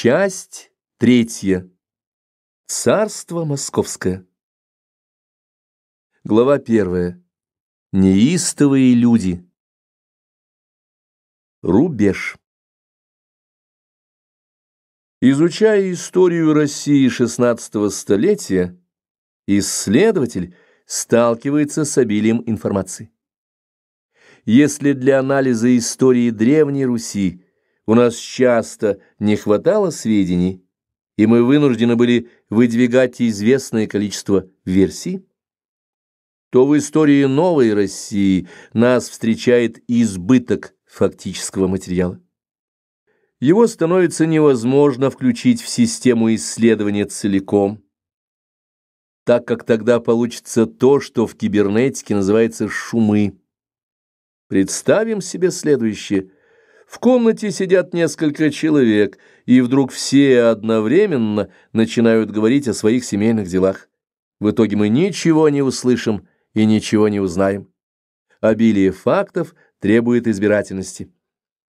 Часть третья. Царство московское. Глава первая. Неистовые люди. Рубеж. Изучая историю России XVI столетия, исследователь сталкивается с обилием информации. Если для анализа истории Древней Руси у нас часто не хватало сведений, и мы вынуждены были выдвигать известное количество версий, то в истории новой России нас встречает избыток фактического материала. Его становится невозможно включить в систему исследования целиком, так как тогда получится то, что в кибернетике называется «шумы». Представим себе следующее – в комнате сидят несколько человек, и вдруг все одновременно начинают говорить о своих семейных делах. В итоге мы ничего не услышим и ничего не узнаем. Обилие фактов требует избирательности.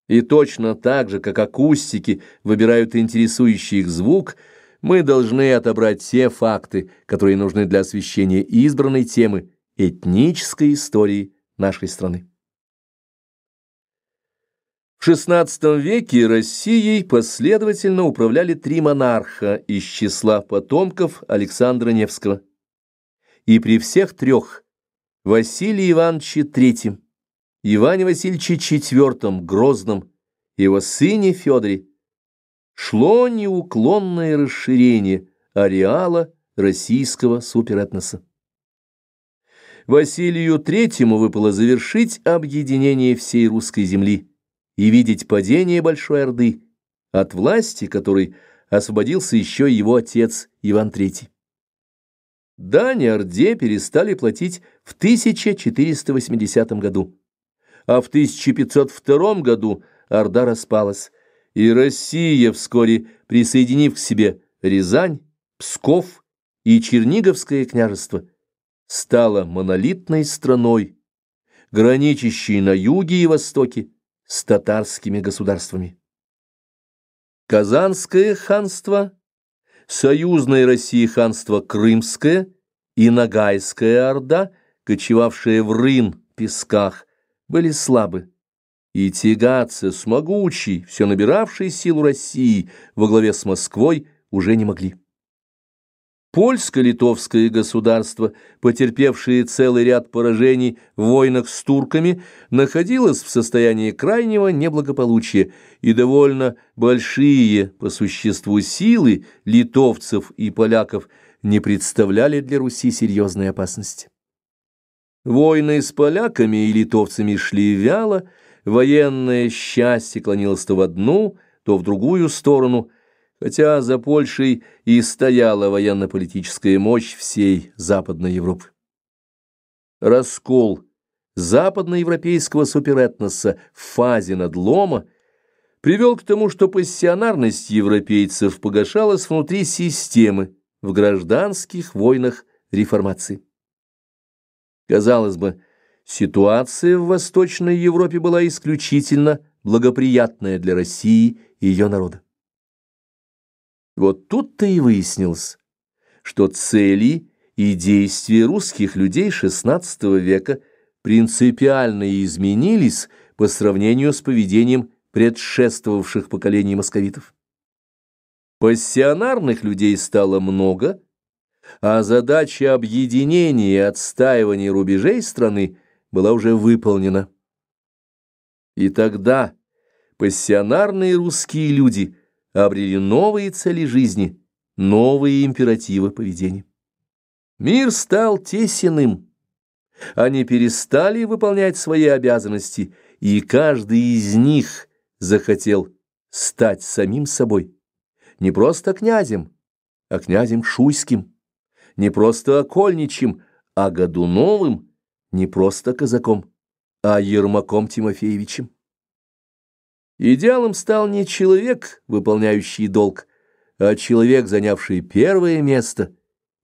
И точно так же, как акустики выбирают интересующий их звук, мы должны отобрать те факты, которые нужны для освещения избранной темы этнической истории нашей страны. В XVI веке Россией последовательно управляли три монарха из числа потомков Александра Невского. И при всех трех – Василий Ивановиче III, Иване Васильевиче IV Грозном, его сыне Федоре – шло неуклонное расширение ареала российского суперэтноса. Василию III выпало завершить объединение всей русской земли – и видеть падение Большой Орды от власти, которой освободился еще его отец Иван III. Дань Орде перестали платить в 1480 году, а в 1502 году Орда распалась, и Россия вскоре, присоединив к себе Рязань, Псков и Черниговское княжество, стала монолитной страной, граничащей на юге и востоке, с татарскими государствами. Казанское ханство, союзное России ханство Крымское и Ногайская орда, кочевавшие в Рын, песках, были слабы и тягаться с могучей, все набиравшей силу России во главе с Москвой уже не могли. Польско-литовское государство, потерпевшее целый ряд поражений в войнах с турками, находилось в состоянии крайнего неблагополучия, и довольно большие по существу силы литовцев и поляков не представляли для Руси серьезной опасности. Войны с поляками и литовцами шли вяло, военное счастье клонилось то в одну, то в другую сторону – хотя за Польшей и стояла военно-политическая мощь всей Западной Европы. Раскол западноевропейского суперэтноса в фазе надлома привел к тому, что пассионарность европейцев погашалась внутри системы в гражданских войнах реформации. Казалось бы, ситуация в Восточной Европе была исключительно благоприятная для России и ее народа. Вот тут-то и выяснилось, что цели и действия русских людей XVI века принципиально изменились по сравнению с поведением предшествовавших поколений московитов. Пассионарных людей стало много, а задача объединения и отстаивания рубежей страны была уже выполнена. И тогда пассионарные русские люди – обрели новые цели жизни, новые императивы поведения. Мир стал тесенным. Они перестали выполнять свои обязанности, и каждый из них захотел стать самим собой. Не просто князем, а князем шуйским, не просто окольничьим, а Годуновым, не просто казаком, а Ермаком Тимофеевичем. Идеалом стал не человек, выполняющий долг, а человек, занявший первое место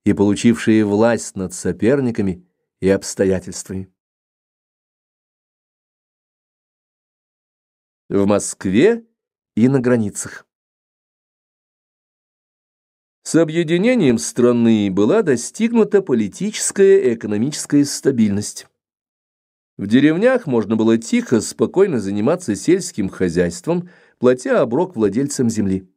и получивший власть над соперниками и обстоятельствами. В Москве и на границах. С объединением страны была достигнута политическая и экономическая стабильность. В деревнях можно было тихо, спокойно заниматься сельским хозяйством, платя оброк владельцам земли.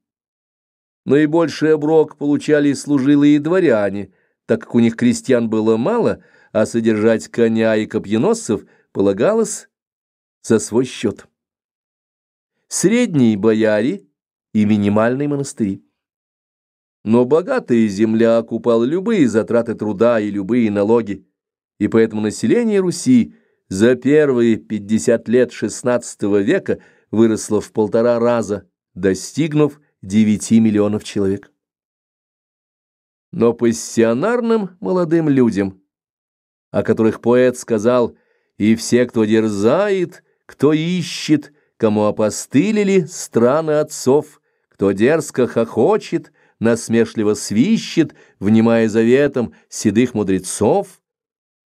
Наибольший оброк получали служилые дворяне, так как у них крестьян было мало, а содержать коня и копьеносцев полагалось за свой счет. Средние бояре и минимальные монастыри. Но богатая земля окупала любые затраты труда и любые налоги, и поэтому население Руси – за первые 50 лет XVI века выросло в полтора раза, достигнув 9 миллионов человек. Но пассионарным молодым людям, о которых поэт сказал «И все, кто дерзает, кто ищет, кому опостылили страны отцов, кто дерзко хохочет, насмешливо свищет, внимая заветом седых мудрецов»,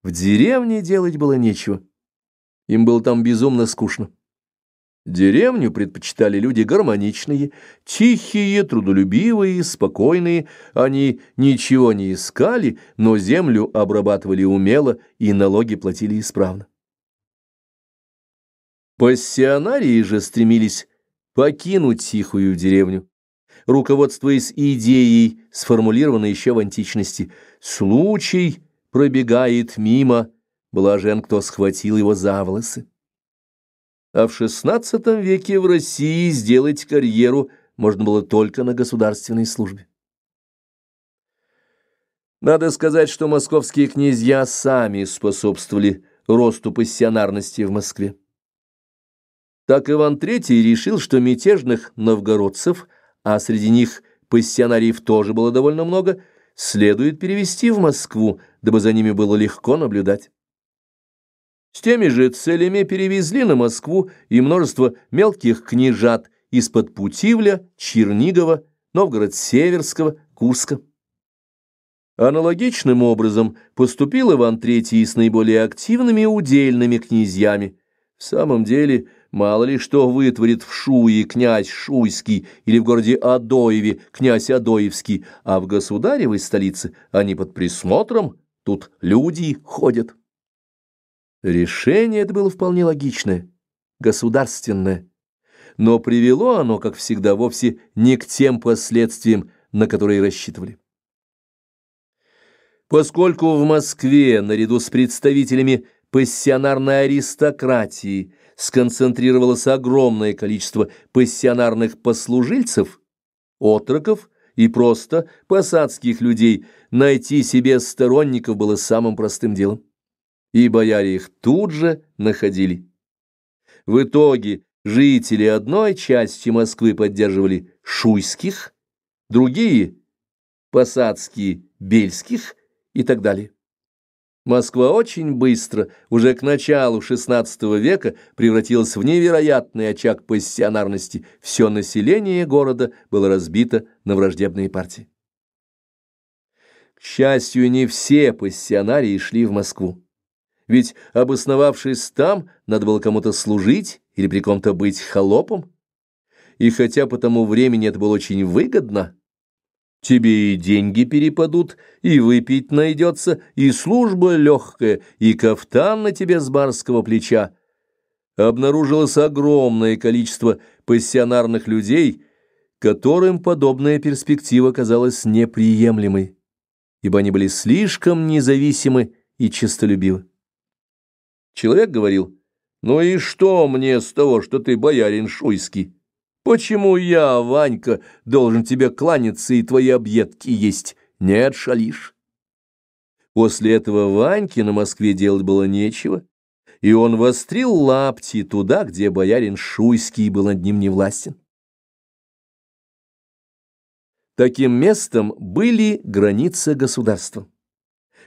в деревне делать было нечего. Им было там безумно скучно. Деревню предпочитали люди гармоничные, тихие, трудолюбивые, спокойные. Они ничего не искали, но землю обрабатывали умело и налоги платили исправно. Пассионарии же стремились покинуть тихую деревню, руководствуясь идеей, сформулированной еще в античности «случай пробегает мимо», блажен, кто схватил его за волосы. А в XVI веке в России сделать карьеру можно было только на государственной службе. Надо сказать, что московские князья сами способствовали росту пассионарности в Москве. Так Иван III решил, что мятежных новгородцев, а среди них пассионариев тоже было довольно много, следует перевести в Москву, дабы за ними было легко наблюдать. С теми же целями перевезли на Москву и множество мелких княжат из-под Путивля, Чернигова, Новгород-Северского, Курска. Аналогичным образом поступил Иван III с наиболее активными удельными князьями. В самом деле, мало ли что вытворит в Шуе князь Шуйский или в городе Адоеве князь Адоевский, а в государевой столице они под присмотром, тут люди ходят. Решение это было вполне логичное, государственное, но привело оно, как всегда, вовсе не к тем последствиям, на которые рассчитывали. Поскольку в Москве, наряду с представителями пассионарной аристократии, сконцентрировалось огромное количество пассионарных послужильцев, отроков и просто посадских людей, найти себе сторонников было самым простым делом и бояре их тут же находили. В итоге жители одной части Москвы поддерживали шуйских, другие – посадские, бельских и так далее. Москва очень быстро, уже к началу XVI века, превратилась в невероятный очаг пассионарности. Все население города было разбито на враждебные партии. К счастью, не все пассионарии шли в Москву. Ведь, обосновавшись там, надо было кому-то служить или при ком-то быть холопом. И хотя по тому времени это было очень выгодно, тебе и деньги перепадут, и выпить найдется, и служба легкая, и кафтан на тебе с барского плеча. Обнаружилось огромное количество пассионарных людей, которым подобная перспектива казалась неприемлемой, ибо они были слишком независимы и честолюбивы. Человек говорил, «Ну и что мне с того, что ты боярин шуйский? Почему я, Ванька, должен тебе кланяться и твои объедки есть? Нет, шалишь». После этого Ваньке на Москве делать было нечего, и он вострил лапти туда, где боярин шуйский был над ним невластен. Таким местом были границы государства.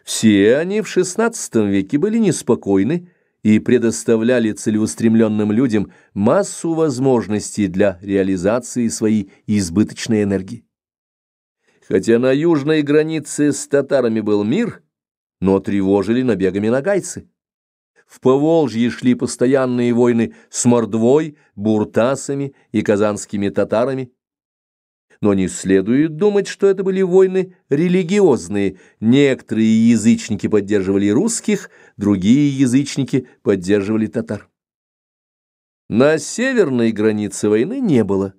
Все они в XVI веке были неспокойны и предоставляли целеустремленным людям массу возможностей для реализации своей избыточной энергии. Хотя на южной границе с татарами был мир, но тревожили набегами нагайцы. В Поволжье шли постоянные войны с Мордвой, Буртасами и казанскими татарами, но не следует думать, что это были войны религиозные. Некоторые язычники поддерживали русских, другие язычники поддерживали татар. На северной границе войны не было.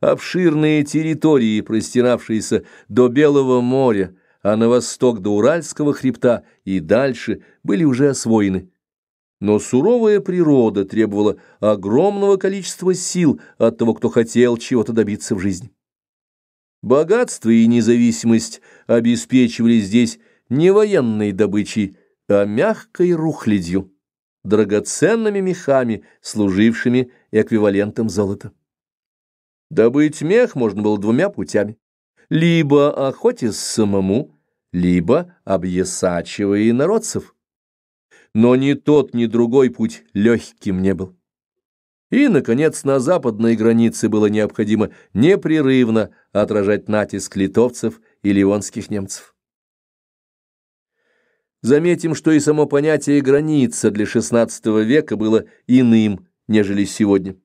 Обширные территории, простиравшиеся до Белого моря, а на восток до Уральского хребта и дальше, были уже освоены но суровая природа требовала огромного количества сил от того, кто хотел чего-то добиться в жизни. Богатство и независимость обеспечивали здесь не военной добычей, а мягкой рухлядью, драгоценными мехами, служившими эквивалентом золота. Добыть мех можно было двумя путями. Либо охотясь самому, либо объясачивая народцев но ни тот, ни другой путь легким не был. И, наконец, на западной границе было необходимо непрерывно отражать натиск литовцев и ливонских немцев. Заметим, что и само понятие «граница» для XVI века было иным, нежели сегодня.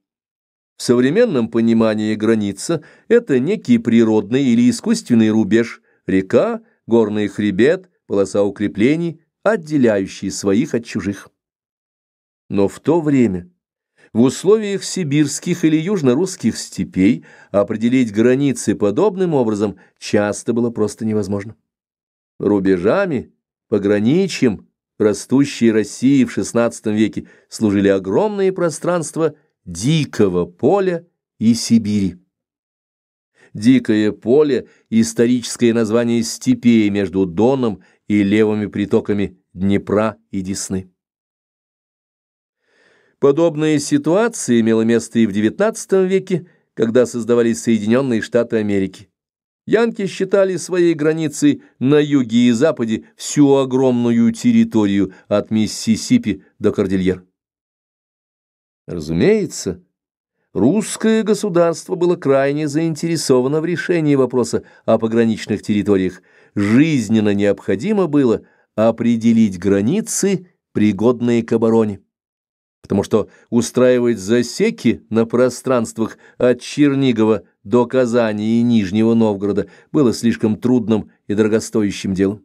В современном понимании граница – это некий природный или искусственный рубеж, река, горный хребет, полоса укреплений, отделяющие своих от чужих. Но в то время в условиях сибирских или южно-русских степей определить границы подобным образом часто было просто невозможно. Рубежами, пограничьем растущей России в XVI веке служили огромные пространства дикого поля и Сибири. Дикое поле – историческое название степей между Доном и левыми притоками Днепра и Десны. Подобная ситуация имела место и в XIX веке, когда создавались Соединенные Штаты Америки. Янки считали своей границей на юге и западе всю огромную территорию от Миссисипи до Кордильер. Разумеется, Русское государство было крайне заинтересовано в решении вопроса о пограничных территориях. Жизненно необходимо было определить границы, пригодные к обороне. Потому что устраивать засеки на пространствах от Чернигова до Казани и Нижнего Новгорода было слишком трудным и дорогостоящим делом.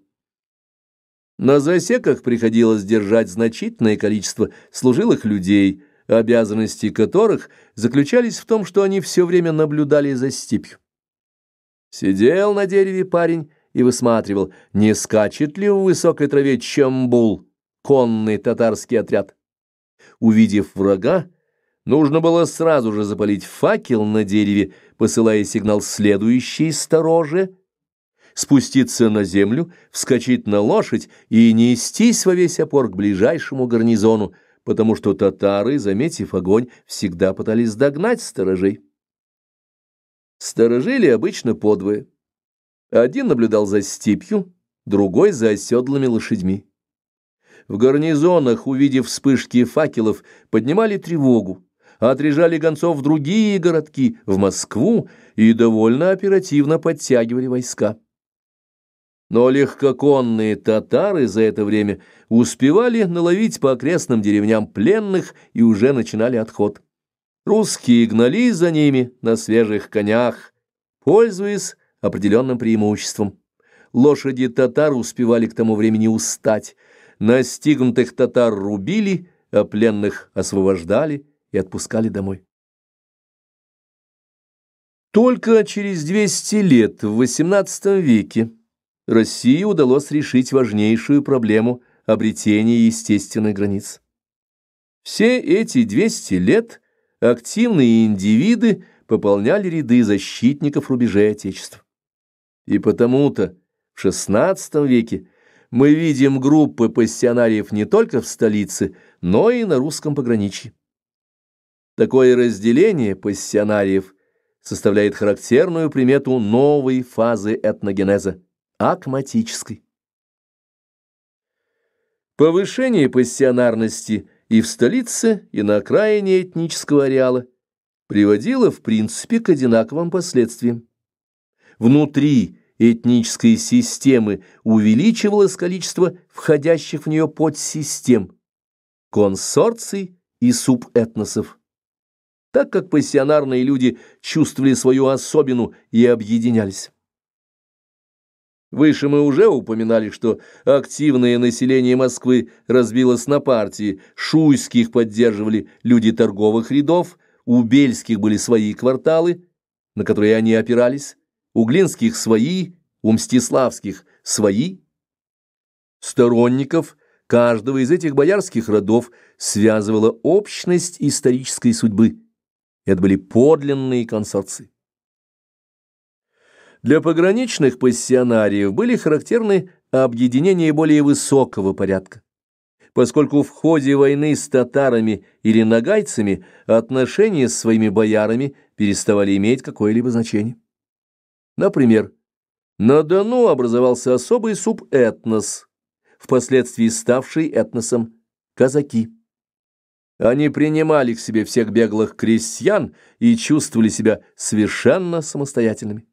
На засеках приходилось держать значительное количество служилых людей – обязанности которых заключались в том, что они все время наблюдали за степью. Сидел на дереве парень и высматривал, не скачет ли в высокой траве чамбул, конный татарский отряд. Увидев врага, нужно было сразу же запалить факел на дереве, посылая сигнал следующей стороже, спуститься на землю, вскочить на лошадь и нестись во весь опор к ближайшему гарнизону, потому что татары, заметив огонь, всегда пытались догнать сторожей. Сторожили обычно подвое. Один наблюдал за степью, другой — за оседлыми лошадьми. В гарнизонах, увидев вспышки факелов, поднимали тревогу, отрежали гонцов в другие городки, в Москву, и довольно оперативно подтягивали войска но легкоконные татары за это время успевали наловить по окрестным деревням пленных и уже начинали отход. Русские гнались за ними на свежих конях, пользуясь определенным преимуществом. Лошади татар успевали к тому времени устать. Настигнутых татар рубили, а пленных освобождали и отпускали домой. Только через 200 лет, в XVIII веке, России удалось решить важнейшую проблему обретения естественных границ. Все эти 200 лет активные индивиды пополняли ряды защитников рубежей Отечества. И потому-то в XVI веке мы видим группы пассионариев не только в столице, но и на русском пограничье. Такое разделение пассионариев составляет характерную примету новой фазы этногенеза акматической. Повышение пассионарности и в столице, и на окраине этнического ареала приводило, в принципе, к одинаковым последствиям. Внутри этнической системы увеличивалось количество входящих в нее подсистем, консорций и субэтносов. Так как пассионарные люди чувствовали свою особину и объединялись. Выше мы уже упоминали, что активное население Москвы разбилось на партии, шуйских поддерживали люди торговых рядов, у бельских были свои кварталы, на которые они опирались, у глинских свои, у мстиславских свои. Сторонников каждого из этих боярских родов связывала общность исторической судьбы. Это были подлинные консорции. Для пограничных пассионариев были характерны объединения более высокого порядка. Поскольку в ходе войны с татарами или нагайцами отношения с своими боярами переставали иметь какое-либо значение. Например, на Дону образовался особый субэтнос, впоследствии ставший этносом казаки. Они принимали к себе всех беглых крестьян и чувствовали себя совершенно самостоятельными.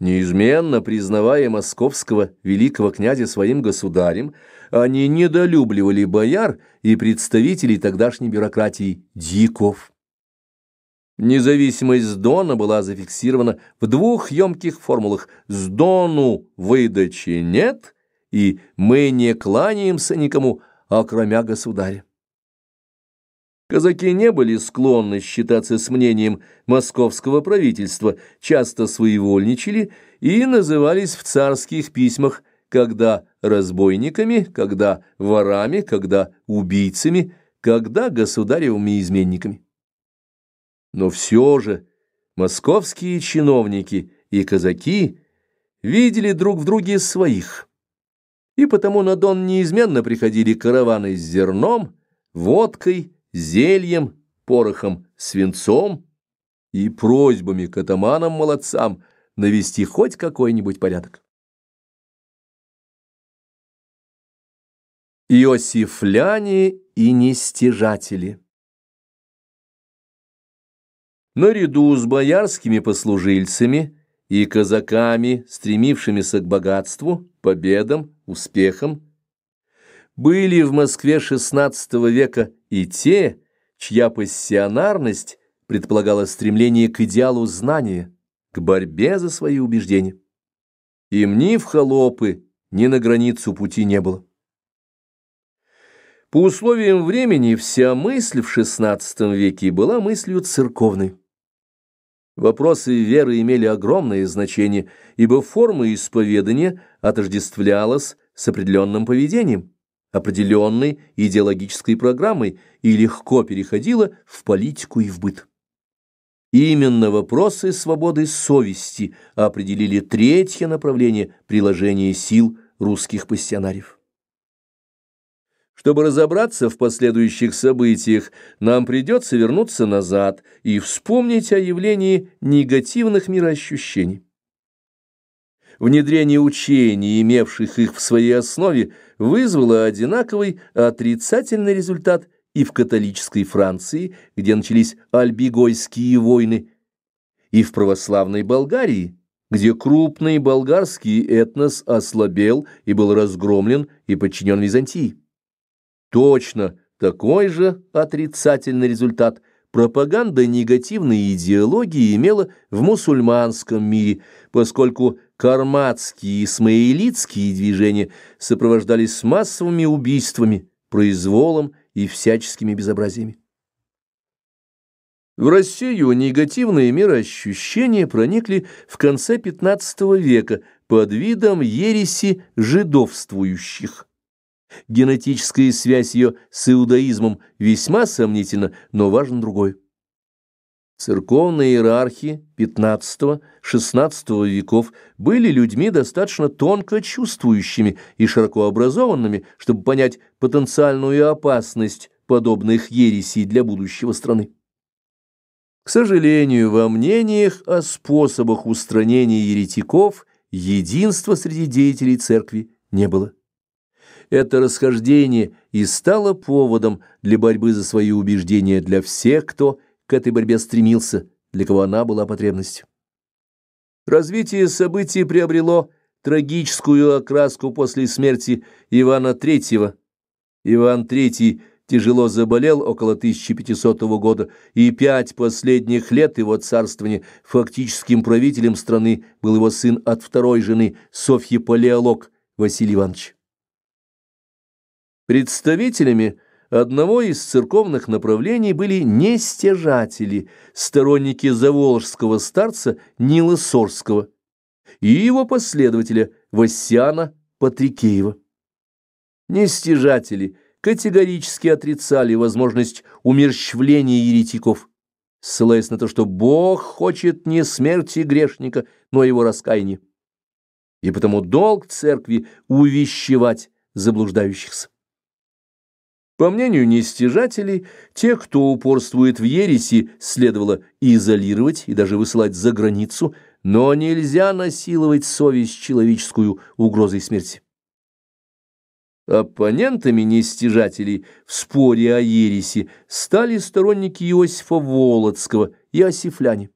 Неизменно признавая московского великого князя своим государем, они недолюбливали бояр и представителей тогдашней бюрократии диков. Независимость Дона была зафиксирована в двух емких формулах «с Дону выдачи нет» и «мы не кланяемся никому, окромя а государя». Казаки не были склонны считаться с мнением московского правительства, часто своевольничали и назывались в царских письмах когда разбойниками, когда ворами, когда убийцами, когда государевыми изменниками. Но все же московские чиновники и казаки видели друг в друге своих, и потому на Дон неизменно приходили караваны с зерном, водкой, зельем, порохом, свинцом и просьбами к атаманам-молодцам навести хоть какой-нибудь порядок. Иосифляне и нестяжатели Наряду с боярскими послужильцами и казаками, стремившимися к богатству, победам, успехам, были в Москве XVI века и те, чья пассионарность предполагала стремление к идеалу знания, к борьбе за свои убеждения. Им ни в холопы, ни на границу пути не было. По условиям времени вся мысль в XVI веке была мыслью церковной. Вопросы веры имели огромное значение, ибо форма исповедания отождествлялась с определенным поведением определенной идеологической программой и легко переходила в политику и в быт. Именно вопросы свободы совести определили третье направление приложения сил русских пассионариев. Чтобы разобраться в последующих событиях, нам придется вернуться назад и вспомнить о явлении негативных мироощущений. Внедрение учений, имевших их в своей основе, вызвало одинаковый отрицательный результат и в католической Франции, где начались альбигойские войны, и в православной Болгарии, где крупный болгарский этнос ослабел и был разгромлен и подчинен Византии. Точно такой же отрицательный результат пропаганда негативной идеологии имела в мусульманском мире, поскольку карматские и исмаилитские движения сопровождались массовыми убийствами, произволом и всяческими безобразиями. В Россию негативные мироощущения проникли в конце XV века под видом ереси жидовствующих. Генетическая связь ее с иудаизмом весьма сомнительна, но важен другой. Церковные иерархи XV-XVI веков были людьми достаточно тонко чувствующими и широко образованными, чтобы понять потенциальную опасность подобных ересей для будущего страны. К сожалению, во мнениях о способах устранения еретиков единства среди деятелей церкви не было. Это расхождение и стало поводом для борьбы за свои убеждения для всех, кто – к этой борьбе стремился, для кого она была потребностью. Развитие событий приобрело трагическую окраску после смерти Ивана III. Иван III тяжело заболел около 1500 года, и пять последних лет его царствования фактическим правителем страны был его сын от второй жены Софьи Палеолог Василий Иванович. Представителями одного из церковных направлений были нестяжатели, сторонники заволжского старца Нила Сорского и его последователя Васяна Патрикеева. Нестяжатели категорически отрицали возможность умерщвления еретиков, ссылаясь на то, что Бог хочет не смерти грешника, но его раскаяния. И потому долг церкви увещевать заблуждающихся. По мнению нестяжателей, тех, кто упорствует в ереси, следовало изолировать и даже высылать за границу, но нельзя насиловать совесть человеческую угрозой смерти. Оппонентами нестяжателей в споре о ереси стали сторонники Иосифа Володского и осифляне.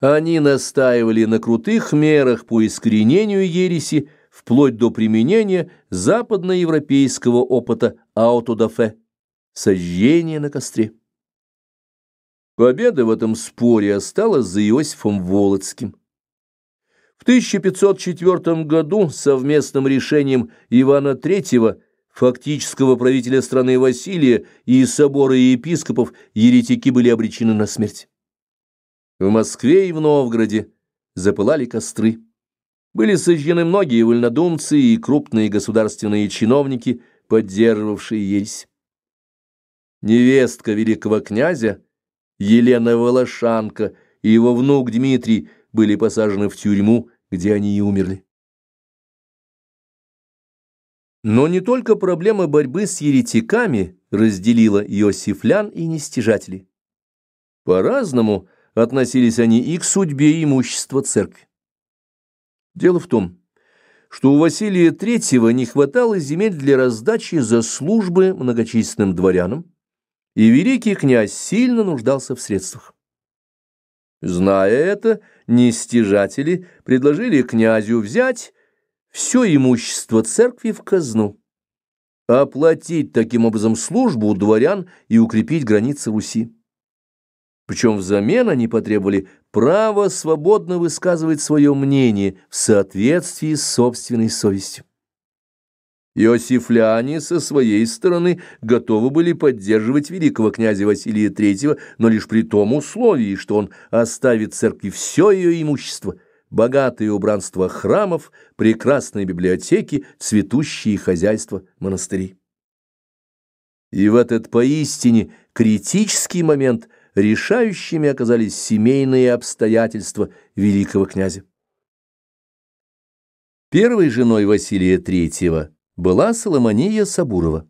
Они настаивали на крутых мерах по искоренению ереси, вплоть до применения западноевропейского опыта аутодафе – сожжения на костре. Победа в этом споре осталась за Иосифом Волоцким. В 1504 году совместным решением Ивана III, фактического правителя страны Василия, и собора и епископов еретики были обречены на смерть. В Москве и в Новгороде запылали костры. Были сожжены многие вольнодумцы и крупные государственные чиновники, поддерживавшие ересь. Невестка великого князя Елена Волошанка и его внук Дмитрий были посажены в тюрьму, где они и умерли. Но не только проблема борьбы с еретиками разделила иосифлян и нестяжателей. По-разному относились они и к судьбе имущества церкви. Дело в том, что у Василия III не хватало земель для раздачи за службы многочисленным дворянам, и великий князь сильно нуждался в средствах. Зная это, нестяжатели предложили князю взять все имущество церкви в казну, оплатить таким образом службу у дворян и укрепить границы Руси. Причем взамен они потребовали право свободно высказывать свое мнение в соответствии с собственной совестью. Иосифляне со своей стороны готовы были поддерживать великого князя Василия III, но лишь при том условии, что он оставит церкви все ее имущество, богатое убранство храмов, прекрасные библиотеки, цветущие хозяйства монастырей. И в этот поистине критический момент – решающими оказались семейные обстоятельства великого князя. Первой женой Василия III была Соломония Сабурова.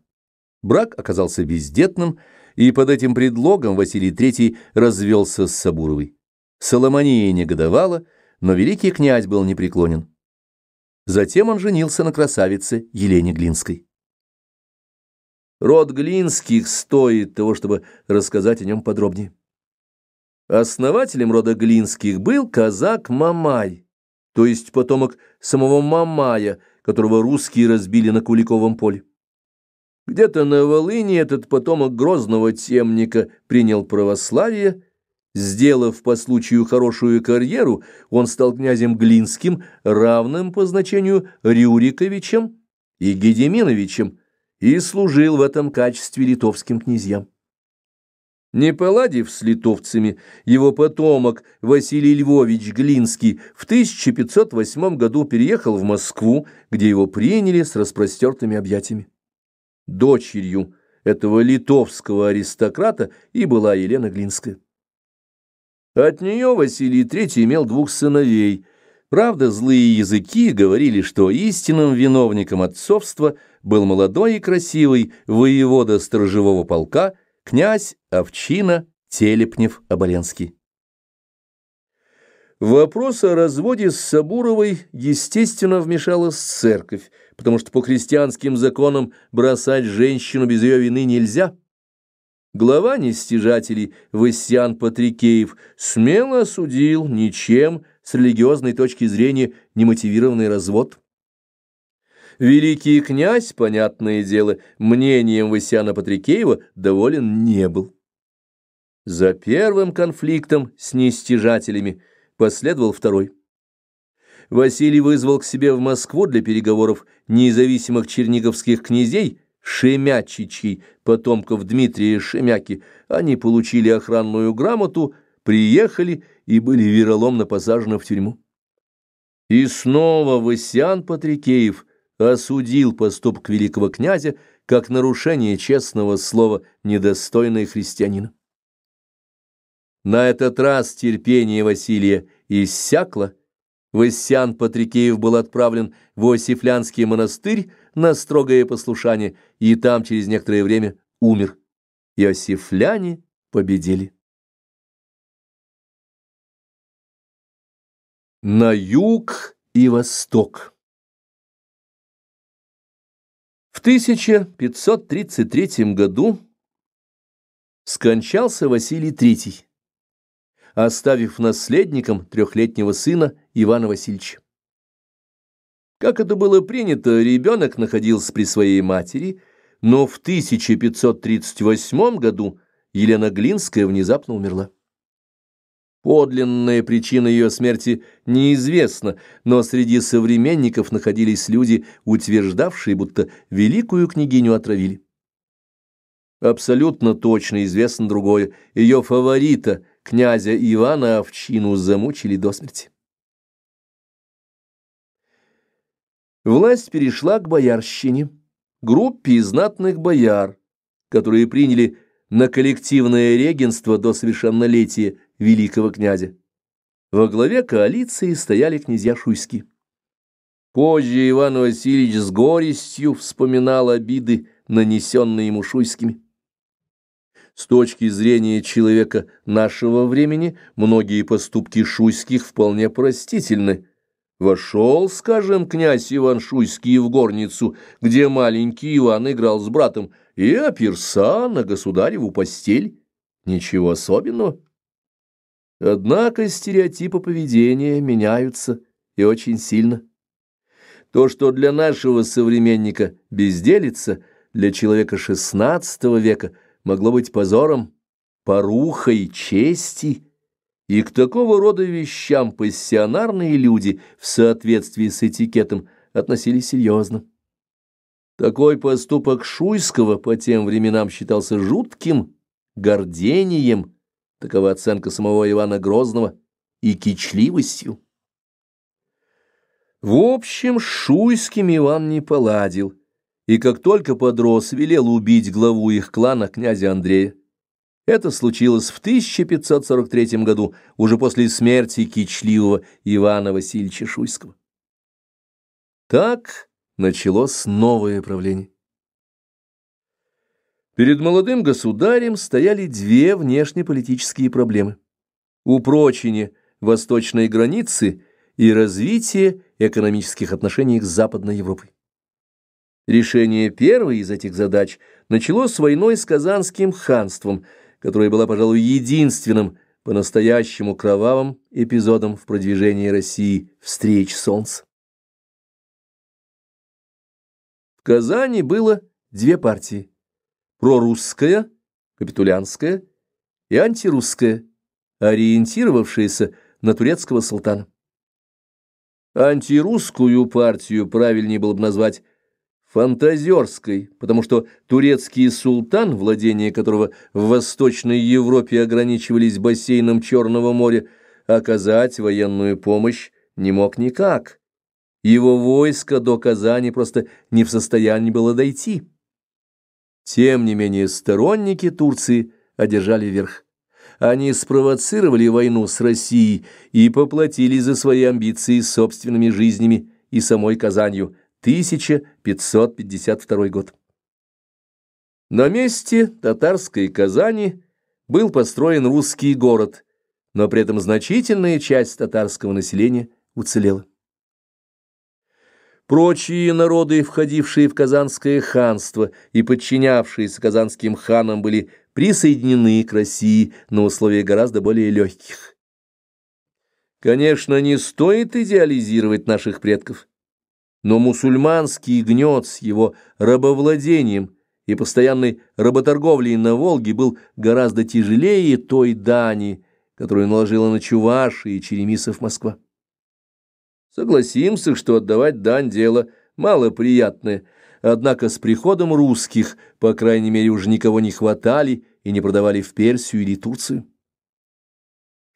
Брак оказался бездетным, и под этим предлогом Василий III развелся с Сабуровой. Соломония негодовала, но великий князь был непреклонен. Затем он женился на красавице Елене Глинской. Род Глинских стоит того, чтобы рассказать о нем подробнее. Основателем рода Глинских был казак Мамай, то есть потомок самого Мамая, которого русские разбили на Куликовом поле. Где-то на Волыне этот потомок грозного темника принял православие, сделав по случаю хорошую карьеру, он стал князем Глинским, равным по значению Рюриковичем и Гедеминовичем, и служил в этом качестве литовским князьям. Не поладив с литовцами, его потомок Василий Львович Глинский в 1508 году переехал в Москву, где его приняли с распростертыми объятиями. Дочерью этого литовского аристократа и была Елена Глинская. От нее Василий III имел двух сыновей. Правда, злые языки говорили, что истинным виновником отцовства – был молодой и красивый воевода сторожевого полка, князь Овчина Телепнев-Оболенский. Вопрос о разводе с Сабуровой, естественно, вмешалась церковь, потому что по христианским законам бросать женщину без ее вины нельзя. Глава нестяжателей Васян Патрикеев смело осудил ничем с религиозной точки зрения немотивированный развод. Великий князь, понятное дело, мнением Васяна Патрикеева доволен не был. За первым конфликтом с нестяжателями последовал второй. Василий вызвал к себе в Москву для переговоров независимых черниговских князей Шемячичей, потомков Дмитрия Шемяки. Они получили охранную грамоту, приехали и были вероломно посажены в тюрьму. И снова Васян Патрикеев – осудил поступок великого князя как нарушение честного слова, недостойное христианина. На этот раз терпение Василия иссякло. Васян Патрикеев был отправлен в Осифлянский монастырь на строгое послушание, и там через некоторое время умер. И осифляне победили. На юг и восток. 1533 году скончался Василий III, оставив наследником трехлетнего сына Ивана Васильевича. Как это было принято, ребенок находился при своей матери, но в 1538 году Елена Глинская внезапно умерла. Подлинная причина ее смерти неизвестна, но среди современников находились люди, утверждавшие, будто великую княгиню отравили. Абсолютно точно известно другое. Ее фаворита, князя Ивана Овчину, замучили до смерти. Власть перешла к боярщине, группе знатных бояр, которые приняли на коллективное регенство до совершеннолетия великого князя. Во главе коалиции стояли князья Шуйские. Позже Иван Васильевич с горестью вспоминал обиды, нанесенные ему шуйскими. С точки зрения человека нашего времени многие поступки шуйских вполне простительны. Вошел, скажем, князь Иван Шуйский в горницу, где маленький Иван играл с братом – и оперса на государеву постель. Ничего особенного. Однако стереотипы поведения меняются и очень сильно. То, что для нашего современника безделица, для человека XVI века могло быть позором, порухой чести, и к такого рода вещам пассионарные люди в соответствии с этикетом относились серьезно. Такой поступок Шуйского по тем временам считался жутким гордением, такова оценка самого Ивана Грозного, и кичливостью. В общем, с Шуйским Иван не поладил, и как только подрос, велел убить главу их клана князя Андрея. Это случилось в 1543 году, уже после смерти кичливого Ивана Васильевича Шуйского. Так началось новое правление. Перед молодым государем стояли две внешнеполитические проблемы. Упрочение восточной границы и развитие экономических отношений к Западной Европой. Решение первой из этих задач началось с войной с Казанским ханством, которое было, пожалуй, единственным по-настоящему кровавым эпизодом в продвижении России встреч солнца. Казани было две партии – прорусская, капитулянская и антирусская, ориентировавшаяся на турецкого султана. Антирусскую партию правильнее было бы назвать фантазерской, потому что турецкий султан, владения которого в Восточной Европе ограничивались бассейном Черного моря, оказать военную помощь не мог никак – его войско до Казани просто не в состоянии было дойти. Тем не менее, сторонники Турции одержали верх. Они спровоцировали войну с Россией и поплатили за свои амбиции собственными жизнями и самой Казанью. 1552 год. На месте татарской Казани был построен русский город, но при этом значительная часть татарского населения уцелела. Прочие народы, входившие в Казанское ханство и подчинявшиеся казанским ханам, были присоединены к России на условиях гораздо более легких. Конечно, не стоит идеализировать наших предков, но мусульманский гнет с его рабовладением и постоянной работорговлей на Волге был гораздо тяжелее той дани, которую наложила на Чуваши и Черемисов Москва. Согласимся, что отдавать дань дело малоприятное, однако с приходом русских, по крайней мере, уже никого не хватали и не продавали в Персию или Турцию.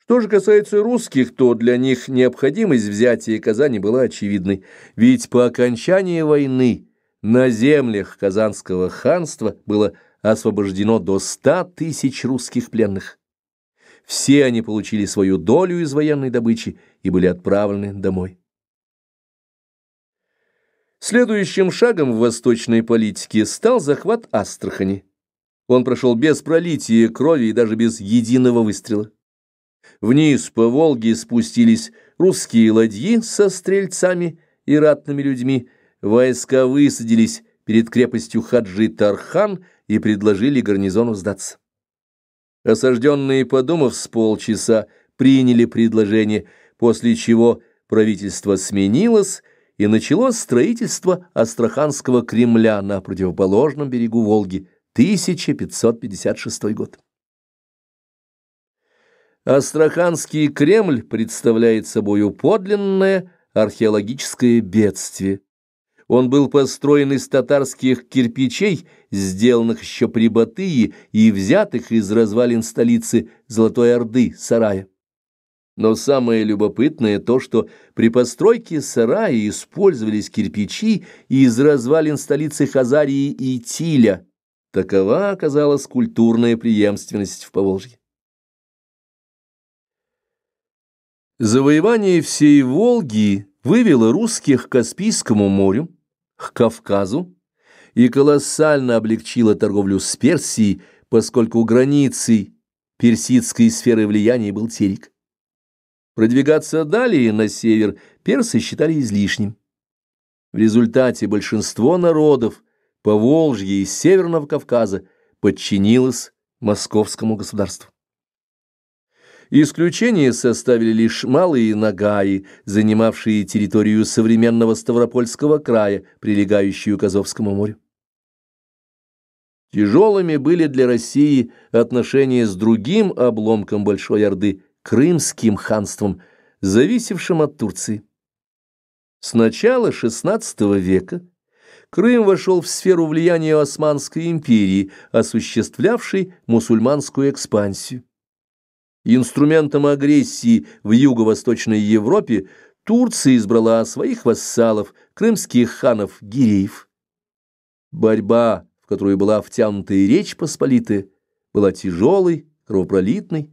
Что же касается русских, то для них необходимость взятия Казани была очевидной, ведь по окончании войны на землях Казанского ханства было освобождено до ста тысяч русских пленных. Все они получили свою долю из военной добычи и были отправлены домой. Следующим шагом в восточной политике стал захват Астрахани. Он прошел без пролития крови и даже без единого выстрела. Вниз по Волге спустились русские ладьи со стрельцами и ратными людьми, войска высадились перед крепостью Хаджи Тархан и предложили гарнизону сдаться. Осажденные, подумав с полчаса, приняли предложение, после чего правительство сменилось, и началось строительство Астраханского Кремля на противоположном берегу Волги, 1556 год. Астраханский Кремль представляет собою подлинное археологическое бедствие. Он был построен из татарских кирпичей, сделанных еще при Батыя и взятых из развалин столицы Золотой Орды, Сарая. Но самое любопытное то, что при постройке сарая использовались кирпичи из развалин столицы Хазарии и Тиля. Такова оказалась культурная преемственность в Поволжье. Завоевание всей Волги вывело русских к Каспийскому морю, к Кавказу и колоссально облегчило торговлю с Персией, поскольку границей персидской сферы влияния был Терек. Продвигаться далее на север персы считали излишним. В результате большинство народов по Волжье и Северного Кавказа подчинилось московскому государству. Исключение составили лишь малые нагаи, занимавшие территорию современного Ставропольского края, прилегающую к Азовскому морю. Тяжелыми были для России отношения с другим обломком Большой Орды Крымским ханством, зависевшим от Турции. С начала XVI века Крым вошел в сферу влияния Османской империи, осуществлявшей мусульманскую экспансию. Инструментом агрессии в Юго-Восточной Европе Турция избрала своих вассалов, крымских ханов Гиреев. Борьба, в которую была втянута и Речь Посполитая, была тяжелой, кровопролитной,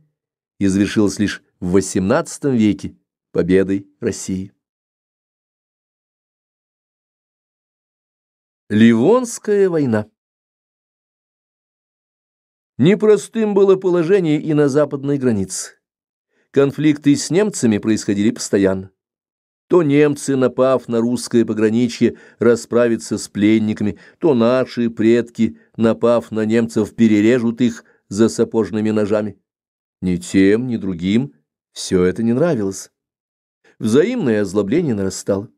и завершилась лишь в XVIII веке победой России. Ливонская война Непростым было положение и на западной границе. Конфликты с немцами происходили постоянно. То немцы, напав на русское пограничье, расправятся с пленниками, то наши предки, напав на немцев, перережут их за сапожными ножами. Ни тем, ни другим все это не нравилось. Взаимное озлобление нарастало.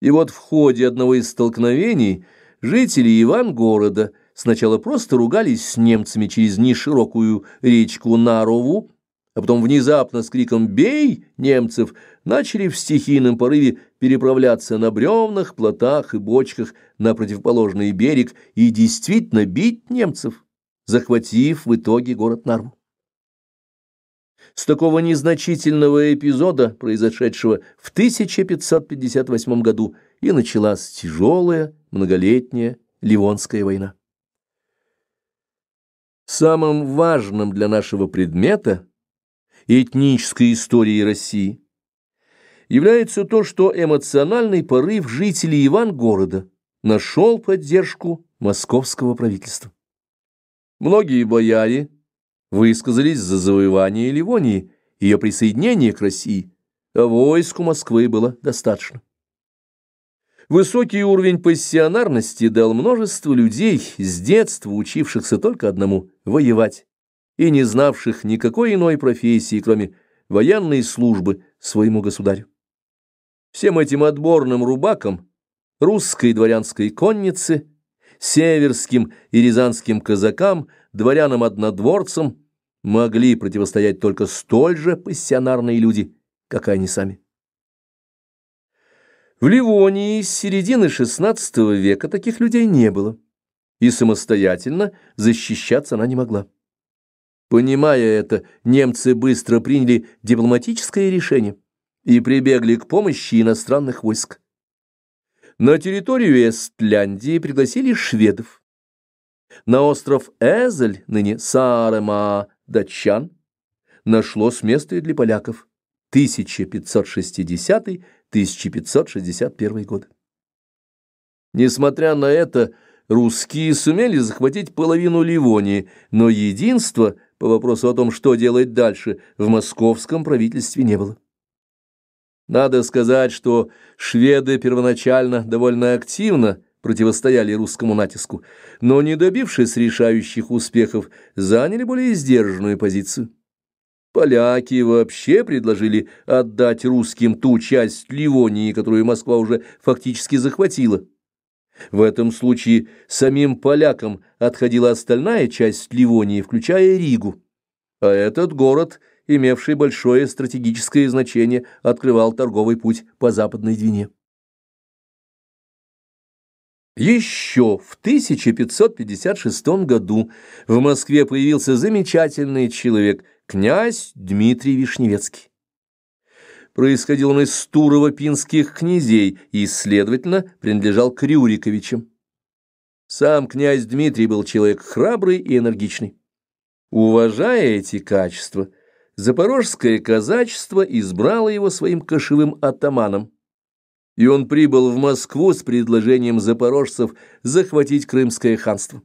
И вот в ходе одного из столкновений жители Иван города сначала просто ругались с немцами через неширокую речку Нарову, а потом внезапно с криком «Бей!» немцев начали в стихийном порыве переправляться на бревнах, плотах и бочках на противоположный берег и действительно бить немцев, захватив в итоге город Нарву с такого незначительного эпизода, произошедшего в 1558 году, и началась тяжелая многолетняя Ливонская война. Самым важным для нашего предмета этнической истории России является то, что эмоциональный порыв жителей Ивангорода нашел поддержку московского правительства. Многие бояре, высказались за завоевание Ливонии, ее присоединение к России, а войску Москвы было достаточно. Высокий уровень пассионарности дал множество людей, с детства учившихся только одному – воевать, и не знавших никакой иной профессии, кроме военной службы своему государю. Всем этим отборным рубакам, русской дворянской коннице, северским и рязанским казакам, дворянам-однодворцам – могли противостоять только столь же пассионарные люди, как и они сами. В Ливонии с середины XVI века таких людей не было, и самостоятельно защищаться она не могла. Понимая это, немцы быстро приняли дипломатическое решение и прибегли к помощи иностранных войск. На территорию Эстляндии пригласили шведов. На остров Эзель, ныне Саарема, датчан нашлось место и для поляков 1560-1561 годы. Несмотря на это, русские сумели захватить половину Ливонии, но единства по вопросу о том, что делать дальше, в московском правительстве не было. Надо сказать, что шведы первоначально довольно активно противостояли русскому натиску, но, не добившись решающих успехов, заняли более сдержанную позицию. Поляки вообще предложили отдать русским ту часть Ливонии, которую Москва уже фактически захватила. В этом случае самим полякам отходила остальная часть Ливонии, включая Ригу. А этот город, имевший большое стратегическое значение, открывал торговый путь по Западной Двине. Еще в 1556 году в Москве появился замечательный человек, князь Дмитрий Вишневецкий. Происходил он из Турово-Пинских князей и, следовательно, принадлежал к Рюриковичам. Сам князь Дмитрий был человек храбрый и энергичный. Уважая эти качества, запорожское казачество избрало его своим кошевым атаманом и он прибыл в Москву с предложением запорожцев захватить Крымское ханство.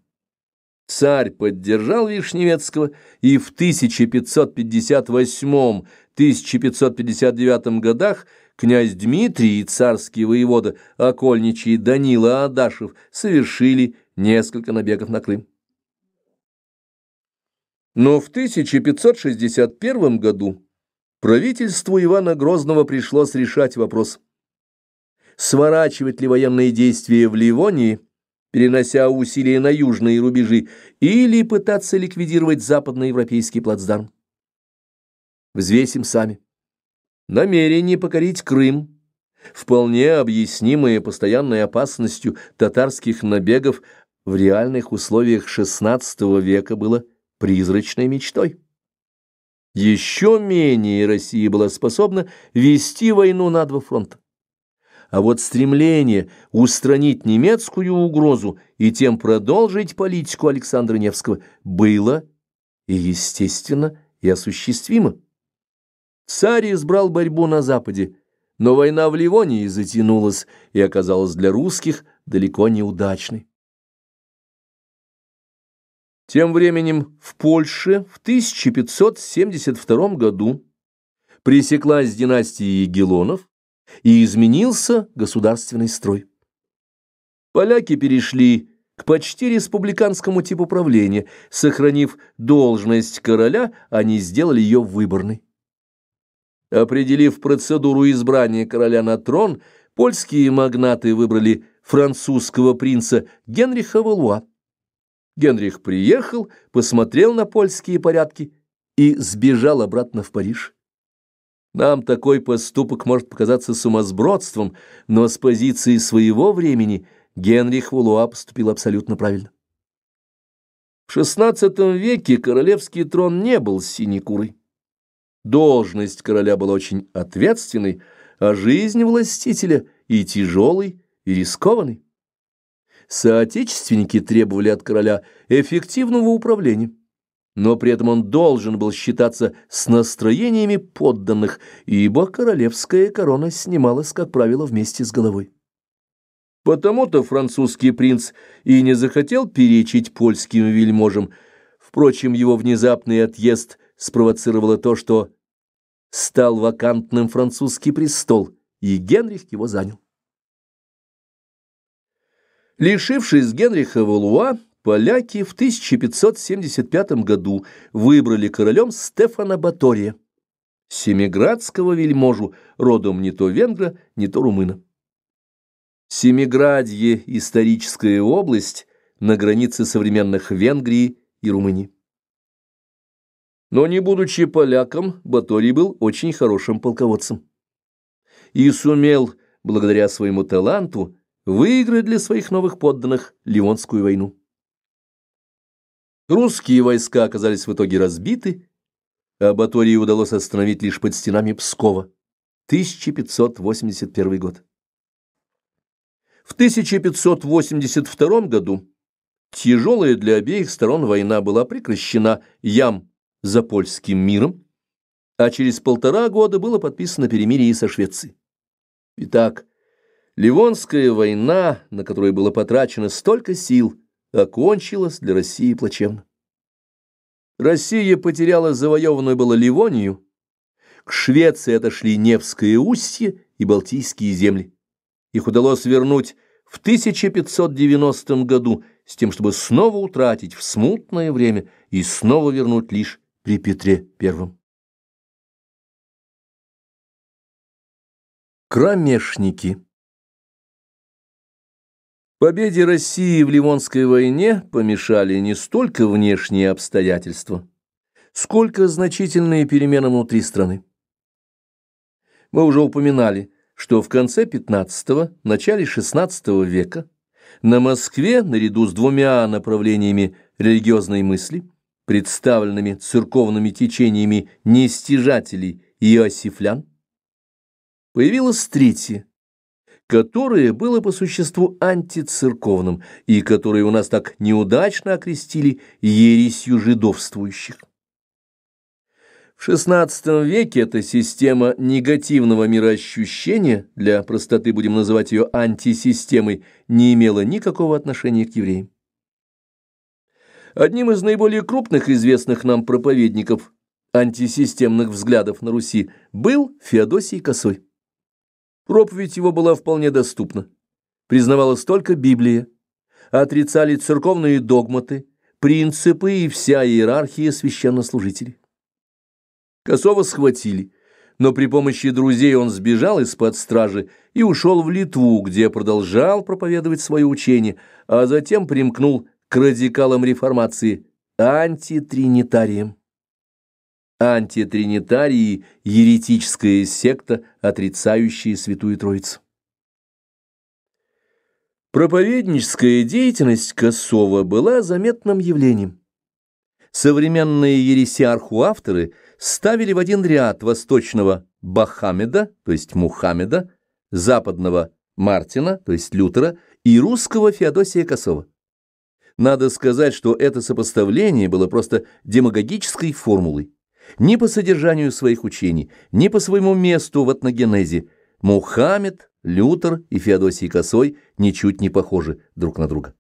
Царь поддержал Вишневецкого и в 1558-1559 годах князь Дмитрий и царские воевода окольничий Данила Адашев совершили несколько набегов на Крым. Но в 1561 году правительству Ивана Грозного пришлось решать вопрос – сворачивать ли военные действия в Ливонии, перенося усилия на южные рубежи, или пытаться ликвидировать западноевропейский плацдарм. Взвесим сами. Намерение покорить Крым, вполне объяснимое постоянной опасностью татарских набегов в реальных условиях XVI века, было призрачной мечтой. Еще менее Россия была способна вести войну на два фронта а вот стремление устранить немецкую угрозу и тем продолжить политику Александра Невского было и, естественно, и осуществимо. Царь избрал борьбу на Западе, но война в Ливонии затянулась и оказалась для русских далеко неудачной. Тем временем в Польше в 1572 году пресеклась династия Егелонов, и изменился государственный строй. Поляки перешли к почти республиканскому типу правления, сохранив должность короля, они сделали ее выборной. Определив процедуру избрания короля на трон, польские магнаты выбрали французского принца Генриха Валуа. Генрих приехал, посмотрел на польские порядки и сбежал обратно в Париж. Нам такой поступок может показаться сумасбродством, но с позиции своего времени Генрих Вулуа поступил абсолютно правильно. В XVI веке королевский трон не был синей курой. Должность короля была очень ответственной, а жизнь властителя и тяжелой, и рискованной. Соотечественники требовали от короля эффективного управления но при этом он должен был считаться с настроениями подданных, ибо королевская корона снималась, как правило, вместе с головой. Потому-то французский принц и не захотел перечить польским вельможам. Впрочем, его внезапный отъезд спровоцировало то, что стал вакантным французский престол, и Генрих его занял. Лишившись Генриха Валуа, поляки в 1575 году выбрали королем Стефана Батория, семиградского вельможу, родом не то венгра, не то румына. Семиградье – историческая область на границе современных Венгрии и Румынии. Но не будучи поляком, Баторий был очень хорошим полководцем. И сумел, благодаря своему таланту, выиграть для своих новых подданных Ливонскую войну. Русские войска оказались в итоге разбиты, а Батории удалось остановить лишь под стенами Пскова. 1581 год. В 1582 году тяжелая для обеих сторон война была прекращена ям за польским миром, а через полтора года было подписано перемирие со Швецией. Итак, Ливонская война, на которую было потрачено столько сил, окончилась для России плачевно. Россия потеряла завоеванную было Ливонию, к Швеции отошли Невское устье и Балтийские земли. Их удалось вернуть в 1590 году с тем, чтобы снова утратить в смутное время и снова вернуть лишь при Петре I. Кромешники Победе России в Ливонской войне помешали не столько внешние обстоятельства, сколько значительные перемены внутри страны. Мы уже упоминали, что в конце XV – начале XVI века на Москве, наряду с двумя направлениями религиозной мысли, представленными церковными течениями нестяжателей и осифлян, появилась третье – которое было по существу антицерковным и которое у нас так неудачно окрестили ересью жидовствующих. В XVI веке эта система негативного мироощущения, для простоты будем называть ее антисистемой, не имела никакого отношения к евреям. Одним из наиболее крупных известных нам проповедников антисистемных взглядов на Руси был Феодосий Косой. Проповедь его была вполне доступна. Признавалась только Библия. Отрицали церковные догматы, принципы и вся иерархия священнослужителей. Косово схватили, но при помощи друзей он сбежал из-под стражи и ушел в Литву, где продолжал проповедовать свое учение, а затем примкнул к радикалам реформации, антитринитариям антитринитарии еретическая секта, отрицающая Святую Троицу. Проповедническая деятельность Косова была заметным явлением. Современные ересиарху-авторы ставили в один ряд восточного Бахамеда, то есть Мухаммеда, западного Мартина, то есть Лютера, и русского Феодосия Косова. Надо сказать, что это сопоставление было просто демагогической формулой ни по содержанию своих учений, ни по своему месту в этногенезе Мухаммед, Лютер и Феодосий Косой ничуть не похожи друг на друга.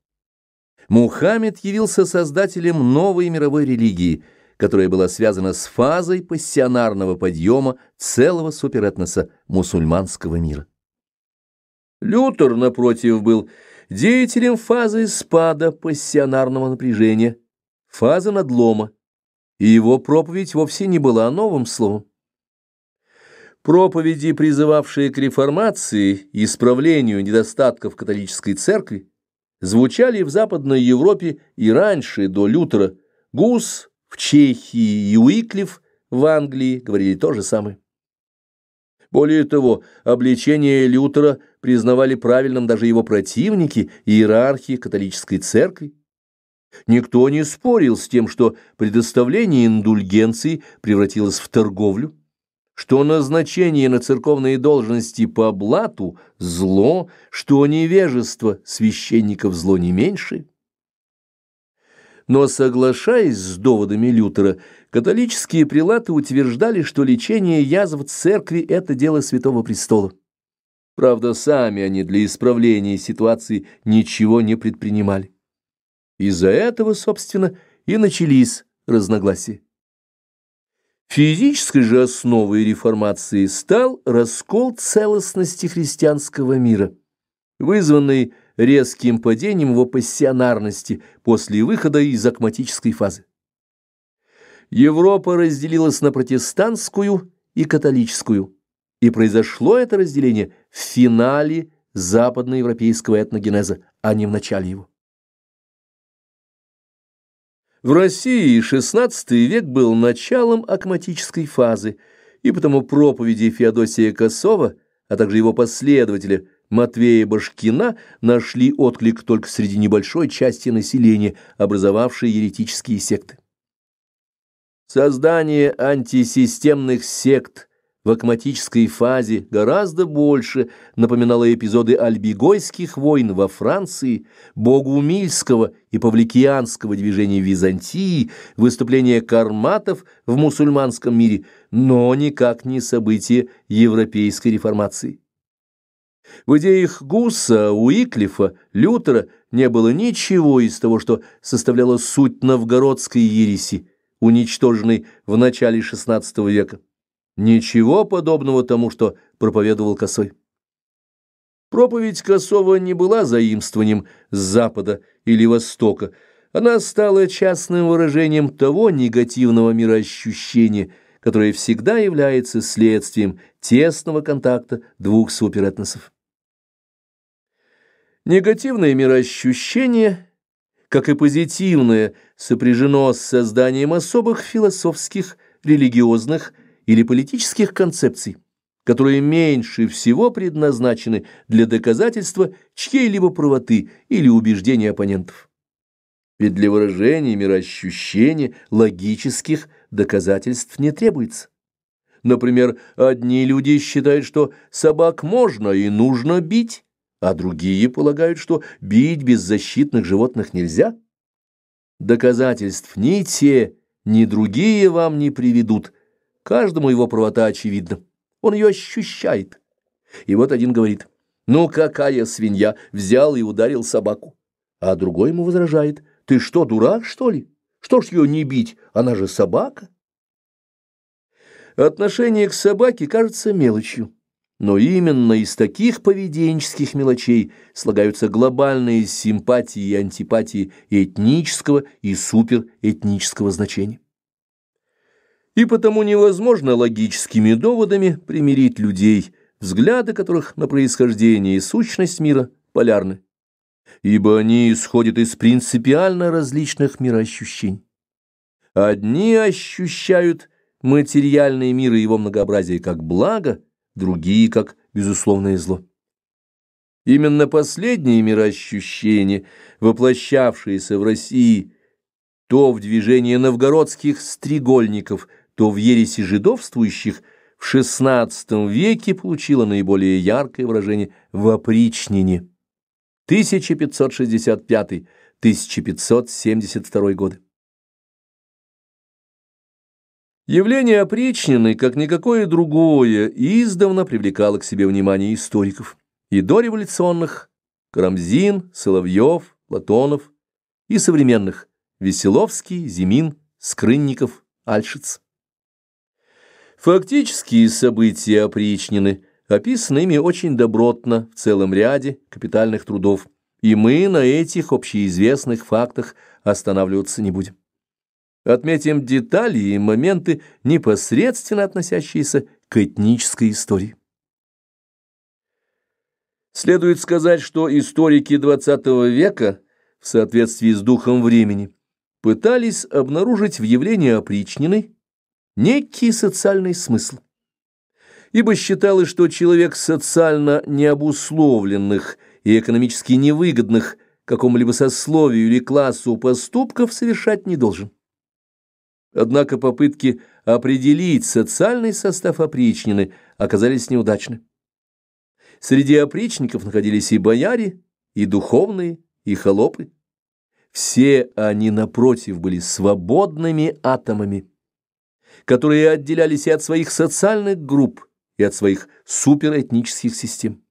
Мухаммед явился создателем новой мировой религии, которая была связана с фазой пассионарного подъема целого суперэтноса мусульманского мира. Лютер, напротив, был деятелем фазы спада пассионарного напряжения, фазы надлома, и его проповедь вовсе не была новым словом. Проповеди, призывавшие к реформации и исправлению недостатков католической церкви, звучали в Западной Европе и раньше, до Лютера. Гус в Чехии и Уиклиф в Англии говорили то же самое. Более того, обличение Лютера признавали правильным даже его противники и иерархи католической церкви. Никто не спорил с тем, что предоставление индульгенций превратилось в торговлю, что назначение на церковные должности по облату – зло, что невежество священников зло не меньше. Но, соглашаясь с доводами Лютера, католические прилаты утверждали, что лечение язв церкви – это дело Святого Престола. Правда, сами они для исправления ситуации ничего не предпринимали. Из-за этого, собственно, и начались разногласия. Физической же основой реформации стал раскол целостности христианского мира, вызванный резким падением его пассионарности после выхода из акматической фазы. Европа разделилась на протестантскую и католическую, и произошло это разделение в финале западноевропейского этногенеза, а не в начале его. В России XVI век был началом акматической фазы, и потому проповеди Феодосия Косова, а также его последователя Матвея Башкина нашли отклик только среди небольшой части населения, образовавшей еретические секты. Создание антисистемных сект – в акматической фазе гораздо больше напоминала эпизоды альбигойских войн во Франции, богумильского и павликианского движения Византии, выступления карматов в мусульманском мире, но никак не события европейской реформации. В идеях Гусса, Уиклифа, Лютера не было ничего из того, что составляло суть новгородской ереси, уничтоженной в начале XVI века. Ничего подобного тому, что проповедовал Косой. Проповедь Косова не была заимствованием с Запада или Востока. Она стала частным выражением того негативного мироощущения, которое всегда является следствием тесного контакта двух суперэтносов. Негативное мироощущение, как и позитивное, сопряжено с созданием особых философских, религиозных или политических концепций, которые меньше всего предназначены для доказательства чьей-либо правоты или убеждений оппонентов. Ведь для выражения мироощущения логических доказательств не требуется. Например, одни люди считают, что собак можно и нужно бить, а другие полагают, что бить беззащитных животных нельзя. Доказательств ни те, ни другие вам не приведут – Каждому его правота очевидна. Он ее ощущает. И вот один говорит, ну какая свинья, взял и ударил собаку. А другой ему возражает, ты что, дурак, что ли? Что ж ее не бить, она же собака. Отношение к собаке кажется мелочью. Но именно из таких поведенческих мелочей слагаются глобальные симпатии и антипатии этнического и суперэтнического значения и потому невозможно логическими доводами примирить людей, взгляды которых на происхождение и сущность мира полярны, ибо они исходят из принципиально различных мироощущений. Одни ощущают материальный мир и его многообразие как благо, другие – как безусловное зло. Именно последние мироощущения, воплощавшиеся в России, то в движение новгородских стрегольников – то в ереси жидовствующих в XVI веке получила наиболее яркое выражение в опричнине 1565-1572 годы. Явление опричнины, как никакое другое, издавна привлекало к себе внимание историков и дореволюционных Карамзин, Соловьев, Платонов и современных Веселовский, Зимин, Скрынников, Альшиц. Фактические события опричнины описаны ими очень добротно в целом ряде капитальных трудов, и мы на этих общеизвестных фактах останавливаться не будем. Отметим детали и моменты, непосредственно относящиеся к этнической истории. Следует сказать, что историки XX века в соответствии с духом времени пытались обнаружить в явлении опричнины некий социальный смысл. Ибо считалось, что человек социально необусловленных и экономически невыгодных какому-либо сословию или классу поступков совершать не должен. Однако попытки определить социальный состав опричнины оказались неудачны. Среди опричников находились и бояре, и духовные, и холопы. Все они, напротив, были свободными атомами которые отделялись и от своих социальных групп, и от своих суперэтнических систем.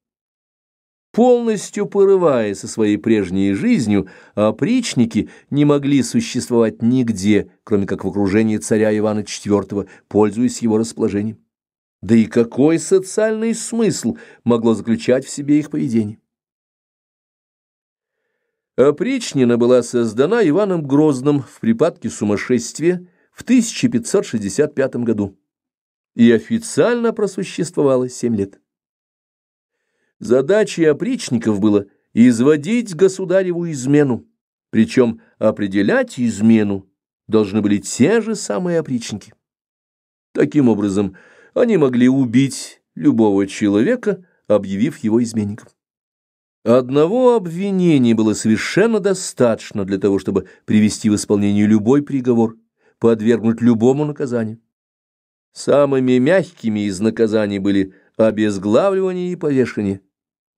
Полностью порывая со своей прежней жизнью, опричники не могли существовать нигде, кроме как в окружении царя Ивана IV, пользуясь его расположением. Да и какой социальный смысл могло заключать в себе их поведение? Опричнина была создана Иваном Грозным в припадке сумасшествия, в 1565 году и официально просуществовало семь лет. Задачей опричников было изводить государеву измену, причем определять измену должны были те же самые опричники. Таким образом, они могли убить любого человека, объявив его изменником. Одного обвинения было совершенно достаточно для того, чтобы привести в исполнение любой приговор – подвергнуть любому наказанию. Самыми мягкими из наказаний были обезглавливание и повешение.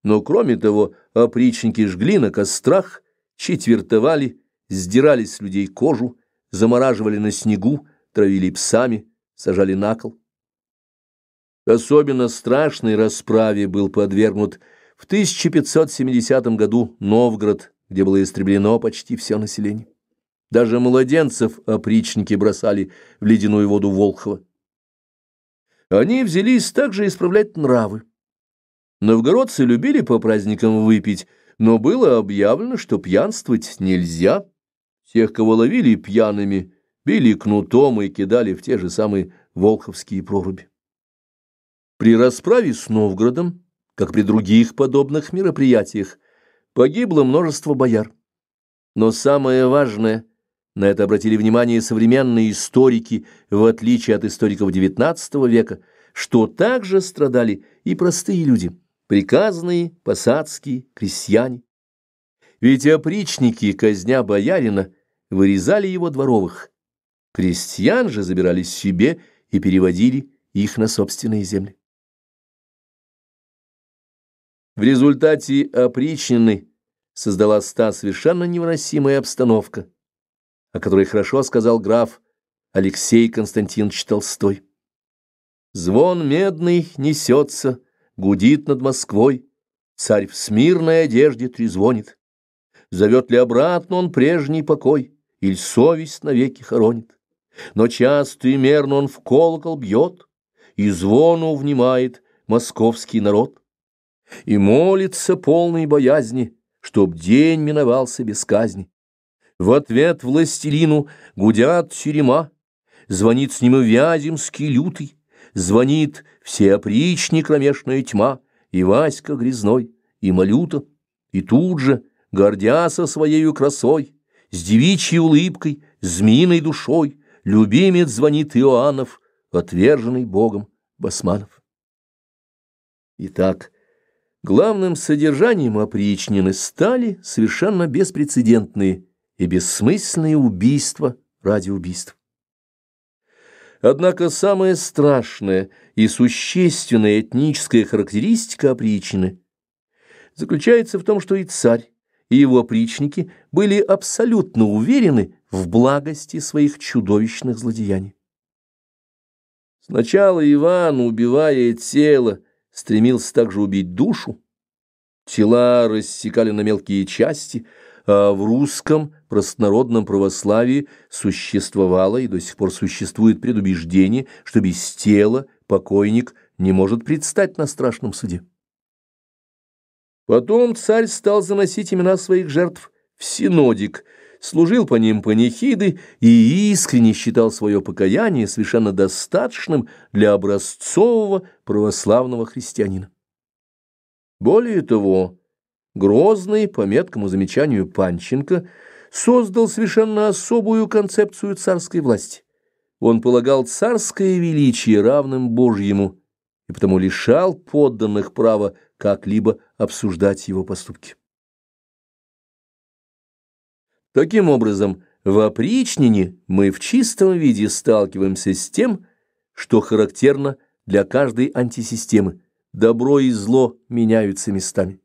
Но, кроме того, опричники жгли на кострах, четвертовали, сдирали с людей кожу, замораживали на снегу, травили псами, сажали на кол. Особенно страшной расправе был подвергнут в 1570 году Новгород, где было истреблено почти все население. Даже младенцев опричники бросали в ледяную воду Волхова. Они взялись также исправлять нравы. Новгородцы любили по праздникам выпить, но было объявлено, что пьянствовать нельзя. Тех, кого ловили пьяными, били кнутом и кидали в те же самые волховские проруби. При расправе с Новгородом, как при других подобных мероприятиях, погибло множество бояр. Но самое важное — на это обратили внимание современные историки, в отличие от историков XIX века, что также страдали и простые люди, приказные, посадские, крестьяне. Ведь опричники, казня боярина, вырезали его дворовых. Крестьян же забирали себе и переводили их на собственные земли. В результате опричнины создалась ста совершенно невыносимая обстановка о которой хорошо сказал граф Алексей Константинович Толстой. Звон медный несется, гудит над Москвой, Царь в смирной одежде трезвонит. Зовет ли обратно он прежний покой, Иль совесть навеки хоронит? Но часто и мерно он в колокол бьет, И звону внимает московский народ. И молится полной боязни, Чтоб день миновался без казни. В ответ властелину гудят черема, Звонит с ним и Вяземский лютый, Звонит всеопричник кромешная тьма, И Васька грязной, и Малюта, И тут же, со своею красой, С девичьей улыбкой, змеиной душой, Любимец звонит Иоаннов, Отверженный Богом Басманов. Итак, главным содержанием опричнины стали совершенно беспрецедентные и бессмысленные убийства ради убийств. Однако самая страшная и существенная этническая характеристика опричины заключается в том, что и царь, и его опричники были абсолютно уверены в благости своих чудовищных злодеяний. Сначала Иван, убивая тело, стремился также убить душу. Тела рассекали на мелкие части, а в русском простонародном православии существовало и до сих пор существует предубеждение, что без тела покойник не может предстать на страшном суде. Потом царь стал заносить имена своих жертв в синодик, служил по ним панихиды и искренне считал свое покаяние совершенно достаточным для образцового православного христианина. Более того, Грозный, по меткому замечанию Панченко, создал совершенно особую концепцию царской власти. Он полагал царское величие равным Божьему и потому лишал подданных права как-либо обсуждать его поступки. Таким образом, в опричнине мы в чистом виде сталкиваемся с тем, что характерно для каждой антисистемы. Добро и зло меняются местами.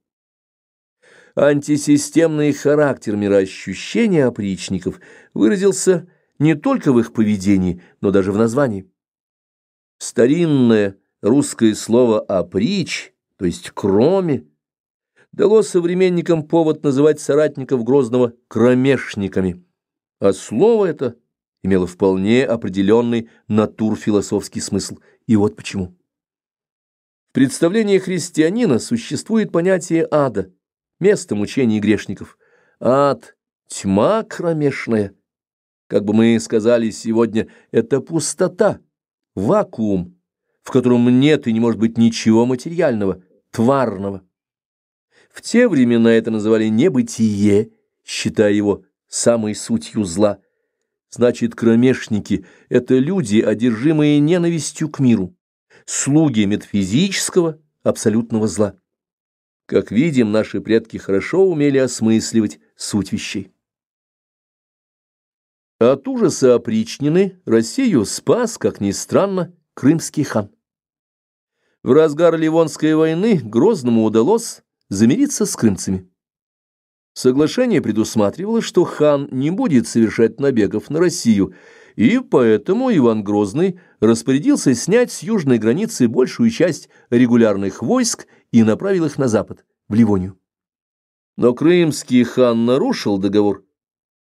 Антисистемный характер мироощущения опричников выразился не только в их поведении, но даже в названии. Старинное русское слово «оприч», то есть «кроме», дало современникам повод называть соратников Грозного «кромешниками», а слово это имело вполне определенный натурфилософский смысл, и вот почему. В представлении христианина существует понятие ада – место мучений грешников. Ад — тьма кромешная. Как бы мы сказали сегодня, это пустота, вакуум, в котором нет и не может быть ничего материального, тварного. В те времена это называли небытие, считая его самой сутью зла. Значит, кромешники — это люди, одержимые ненавистью к миру, слуги метафизического абсолютного зла. Как видим, наши предки хорошо умели осмысливать суть вещей. От ужаса опричнины Россию спас, как ни странно, крымский хан. В разгар Ливонской войны Грозному удалось замириться с крымцами. Соглашение предусматривало, что хан не будет совершать набегов на Россию, и поэтому Иван Грозный распорядился снять с южной границы большую часть регулярных войск и направил их на запад, в Ливонию. Но крымский хан нарушил договор.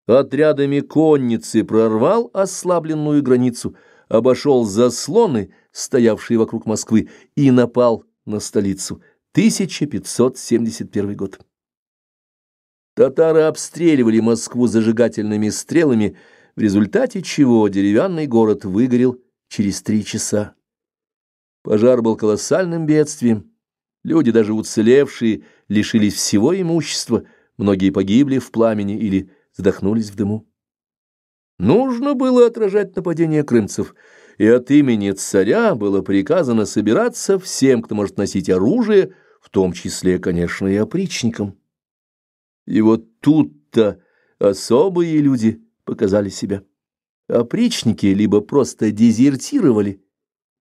Отрядами конницы прорвал ослабленную границу, обошел заслоны, стоявшие вокруг Москвы, и напал на столицу. 1571 год. Татары обстреливали Москву зажигательными стрелами, в результате чего деревянный город выгорел через три часа. Пожар был колоссальным бедствием, Люди, даже уцелевшие, лишились всего имущества, многие погибли в пламени или задохнулись в дыму. Нужно было отражать нападение крымцев, и от имени царя было приказано собираться всем, кто может носить оружие, в том числе, конечно, и опричникам. И вот тут-то особые люди показали себя. Опричники либо просто дезертировали,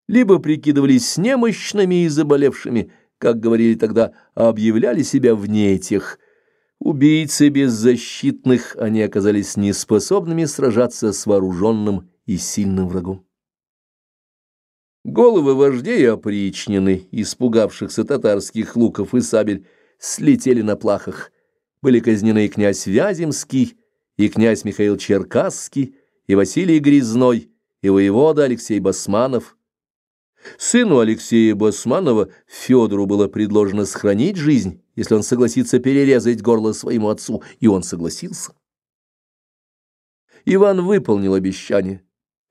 либо прикидывались немощными и заболевшими, как говорили тогда, объявляли себя вне этих Убийцы беззащитных, они оказались неспособными сражаться с вооруженным и сильным врагом. Головы вождей опричнины, испугавшихся татарских луков и сабель, слетели на плахах. Были казнены и князь Вяземский, и князь Михаил Черкасский, и Василий Грязной, и воевода Алексей Басманов, Сыну Алексея Басманова Федору было предложено сохранить жизнь, если он согласится перерезать горло своему отцу, и он согласился. Иван выполнил обещание.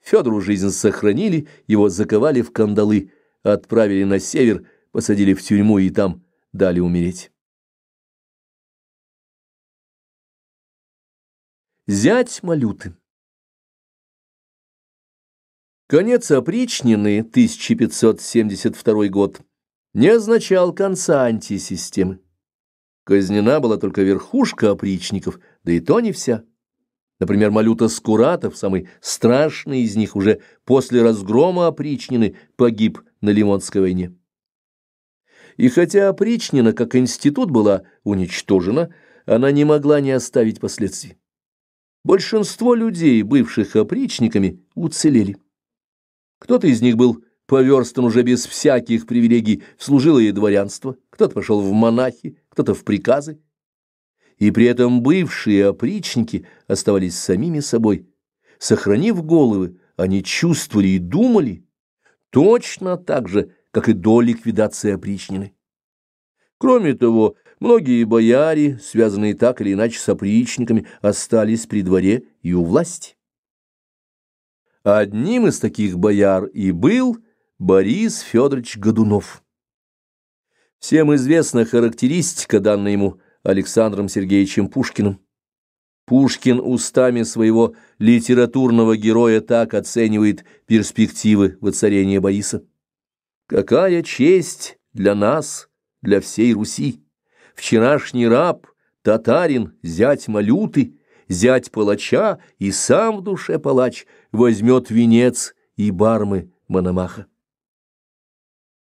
Федору жизнь сохранили, его заковали в кандалы, отправили на север, посадили в тюрьму и там дали умереть. Зять Малюты Конец опричнины, 1572 год, не означал конца антисистемы. Казнена была только верхушка опричников, да и то не вся. Например, Малюта Скуратов, самый страшный из них, уже после разгрома опричнины погиб на Лимонской войне. И хотя опричнина как институт была уничтожена, она не могла не оставить последствий. Большинство людей, бывших опричниками, уцелели. Кто-то из них был поверстан уже без всяких привилегий в служилое дворянство, кто-то пошел в монахи, кто-то в приказы. И при этом бывшие опричники оставались самими собой. Сохранив головы, они чувствовали и думали точно так же, как и до ликвидации опричнины. Кроме того, многие бояре, связанные так или иначе с опричниками, остались при дворе и у власти. Одним из таких бояр и был Борис Федорович Годунов. Всем известна характеристика, данная ему Александром Сергеевичем Пушкиным. Пушкин устами своего литературного героя так оценивает перспективы воцарения Бориса. «Какая честь для нас, для всей Руси! Вчерашний раб, татарин, зять малюты, зять палача и сам в душе палач — возьмет венец и бармы Мономаха.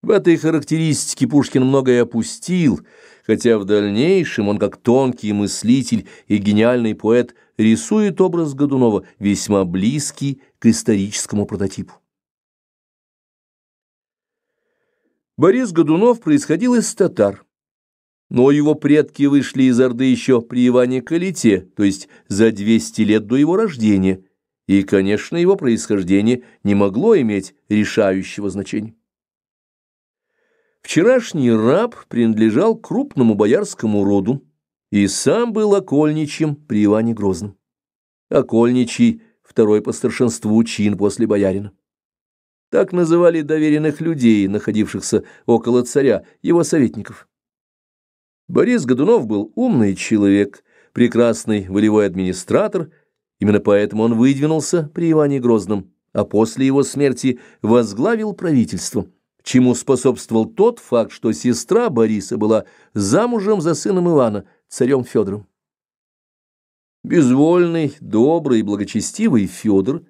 В этой характеристике Пушкин многое опустил, хотя в дальнейшем он как тонкий мыслитель и гениальный поэт рисует образ Годунова весьма близкий к историческому прототипу. Борис Годунов происходил из татар, но его предки вышли из Орды еще при Иване Калите, то есть за 200 лет до его рождения – и, конечно, его происхождение не могло иметь решающего значения. Вчерашний раб принадлежал крупному боярскому роду и сам был окольничьим при Иване Грозном. Окольничий – второй по старшинству чин после боярина. Так называли доверенных людей, находившихся около царя, его советников. Борис Годунов был умный человек, прекрасный волевой администратор – Именно поэтому он выдвинулся при Иване Грозном, а после его смерти возглавил правительство, чему способствовал тот факт, что сестра Бориса была замужем за сыном Ивана, царем Федором. Безвольный, добрый и благочестивый Федор,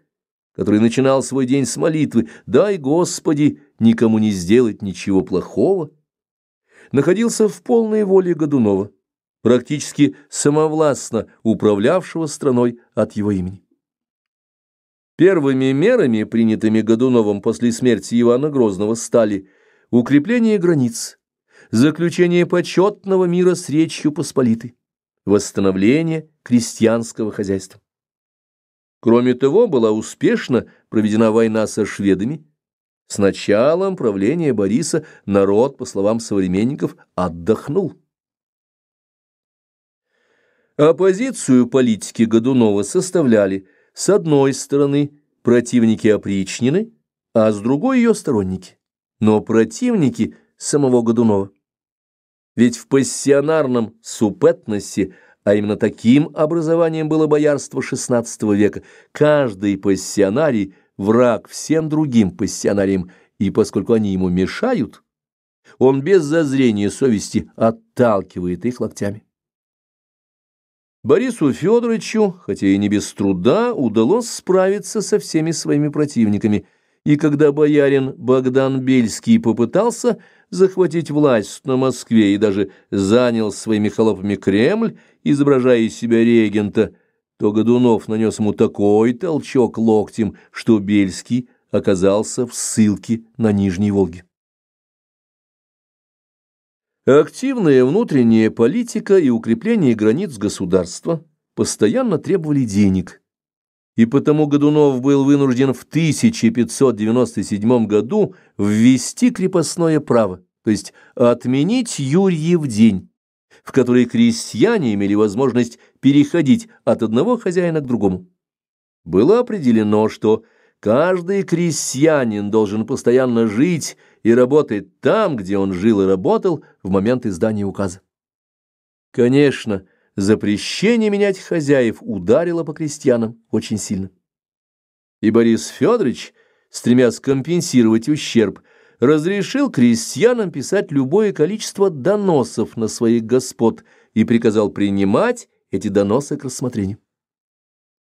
который начинал свой день с молитвы «Дай, Господи, никому не сделать ничего плохого», находился в полной воле Годунова практически самовластно управлявшего страной от его имени. Первыми мерами, принятыми Годуновым после смерти Ивана Грозного, стали укрепление границ, заключение почетного мира с Речью Посполитой, восстановление крестьянского хозяйства. Кроме того, была успешно проведена война со шведами. С началом правления Бориса народ, по словам современников, отдохнул. Оппозицию политики Годунова составляли, с одной стороны, противники опричнины, а с другой ее сторонники, но противники самого Годунова. Ведь в пассионарном супетносе, а именно таким образованием было боярство XVI века, каждый пассионарий – враг всем другим пассионариям, и поскольку они ему мешают, он без зазрения совести отталкивает их локтями. Борису Федоровичу, хотя и не без труда, удалось справиться со всеми своими противниками, и когда боярин Богдан Бельский попытался захватить власть на Москве и даже занял своими холопами Кремль, изображая из себя регента, то Годунов нанес ему такой толчок локтем, что Бельский оказался в ссылке на Нижней Волге. Активная внутренняя политика и укрепление границ государства постоянно требовали денег, и потому Годунов был вынужден в 1597 году ввести крепостное право, то есть отменить Юрьев день, в который крестьяне имели возможность переходить от одного хозяина к другому. Было определено, что Каждый крестьянин должен постоянно жить и работать там, где он жил и работал в момент издания указа. Конечно, запрещение менять хозяев ударило по крестьянам очень сильно. И Борис Федорович, стремясь компенсировать ущерб, разрешил крестьянам писать любое количество доносов на своих господ и приказал принимать эти доносы к рассмотрению.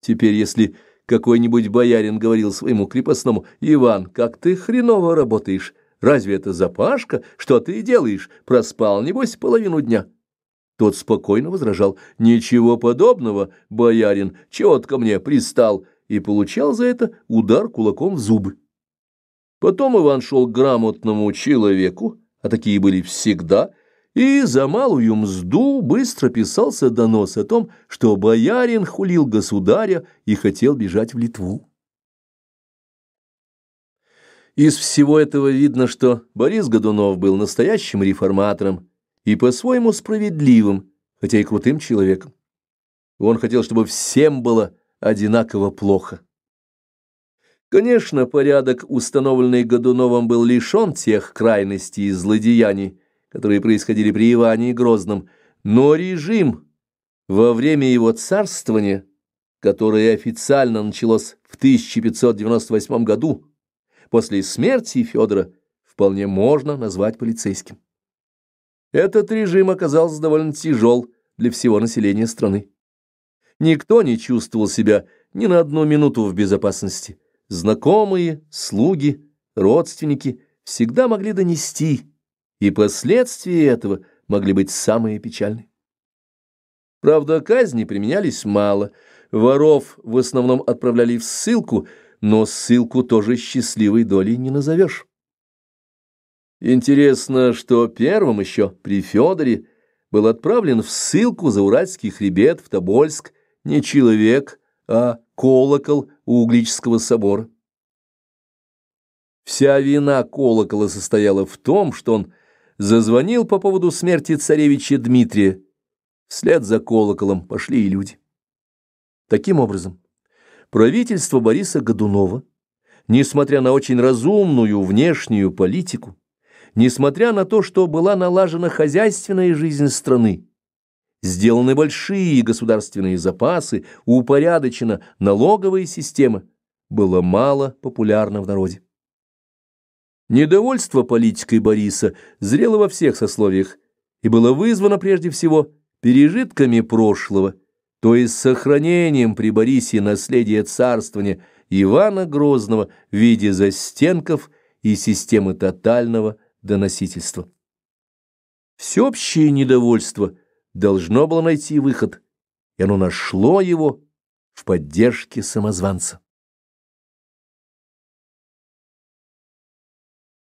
Теперь, если какой-нибудь боярин говорил своему крепостному, «Иван, как ты хреново работаешь! Разве это запашка? Что ты делаешь? Проспал, небось, половину дня!» Тот спокойно возражал, «Ничего подобного, боярин, чего ко мне пристал!» и получал за это удар кулаком в зубы. Потом Иван шел к грамотному человеку, а такие были всегда – и за малую мзду быстро писался донос о том, что боярин хулил государя и хотел бежать в Литву. Из всего этого видно, что Борис Годунов был настоящим реформатором и по-своему справедливым, хотя и крутым человеком. Он хотел, чтобы всем было одинаково плохо. Конечно, порядок, установленный Годуновым, был лишен тех крайностей и злодеяний, которые происходили при Иване и Грозном, но режим во время его царствования, которое официально началось в 1598 году, после смерти Федора, вполне можно назвать полицейским. Этот режим оказался довольно тяжел для всего населения страны. Никто не чувствовал себя ни на одну минуту в безопасности. Знакомые, слуги, родственники всегда могли донести, и последствия этого могли быть самые печальные. Правда, казни применялись мало, воров в основном отправляли в ссылку, но ссылку тоже счастливой долей не назовешь. Интересно, что первым еще при Федоре был отправлен в ссылку за Уральский хребет в Тобольск не человек, а колокол у Углического собора. Вся вина колокола состояла в том, что он зазвонил по поводу смерти царевича Дмитрия. Вслед за колоколом пошли и люди. Таким образом, правительство Бориса Годунова, несмотря на очень разумную внешнюю политику, несмотря на то, что была налажена хозяйственная жизнь страны, сделаны большие государственные запасы, упорядочена налоговая система, было мало популярно в народе. Недовольство политикой Бориса зрело во всех сословиях и было вызвано прежде всего пережитками прошлого, то есть сохранением при Борисе наследия царствования Ивана Грозного в виде застенков и системы тотального доносительства. Всеобщее недовольство должно было найти выход, и оно нашло его в поддержке самозванца.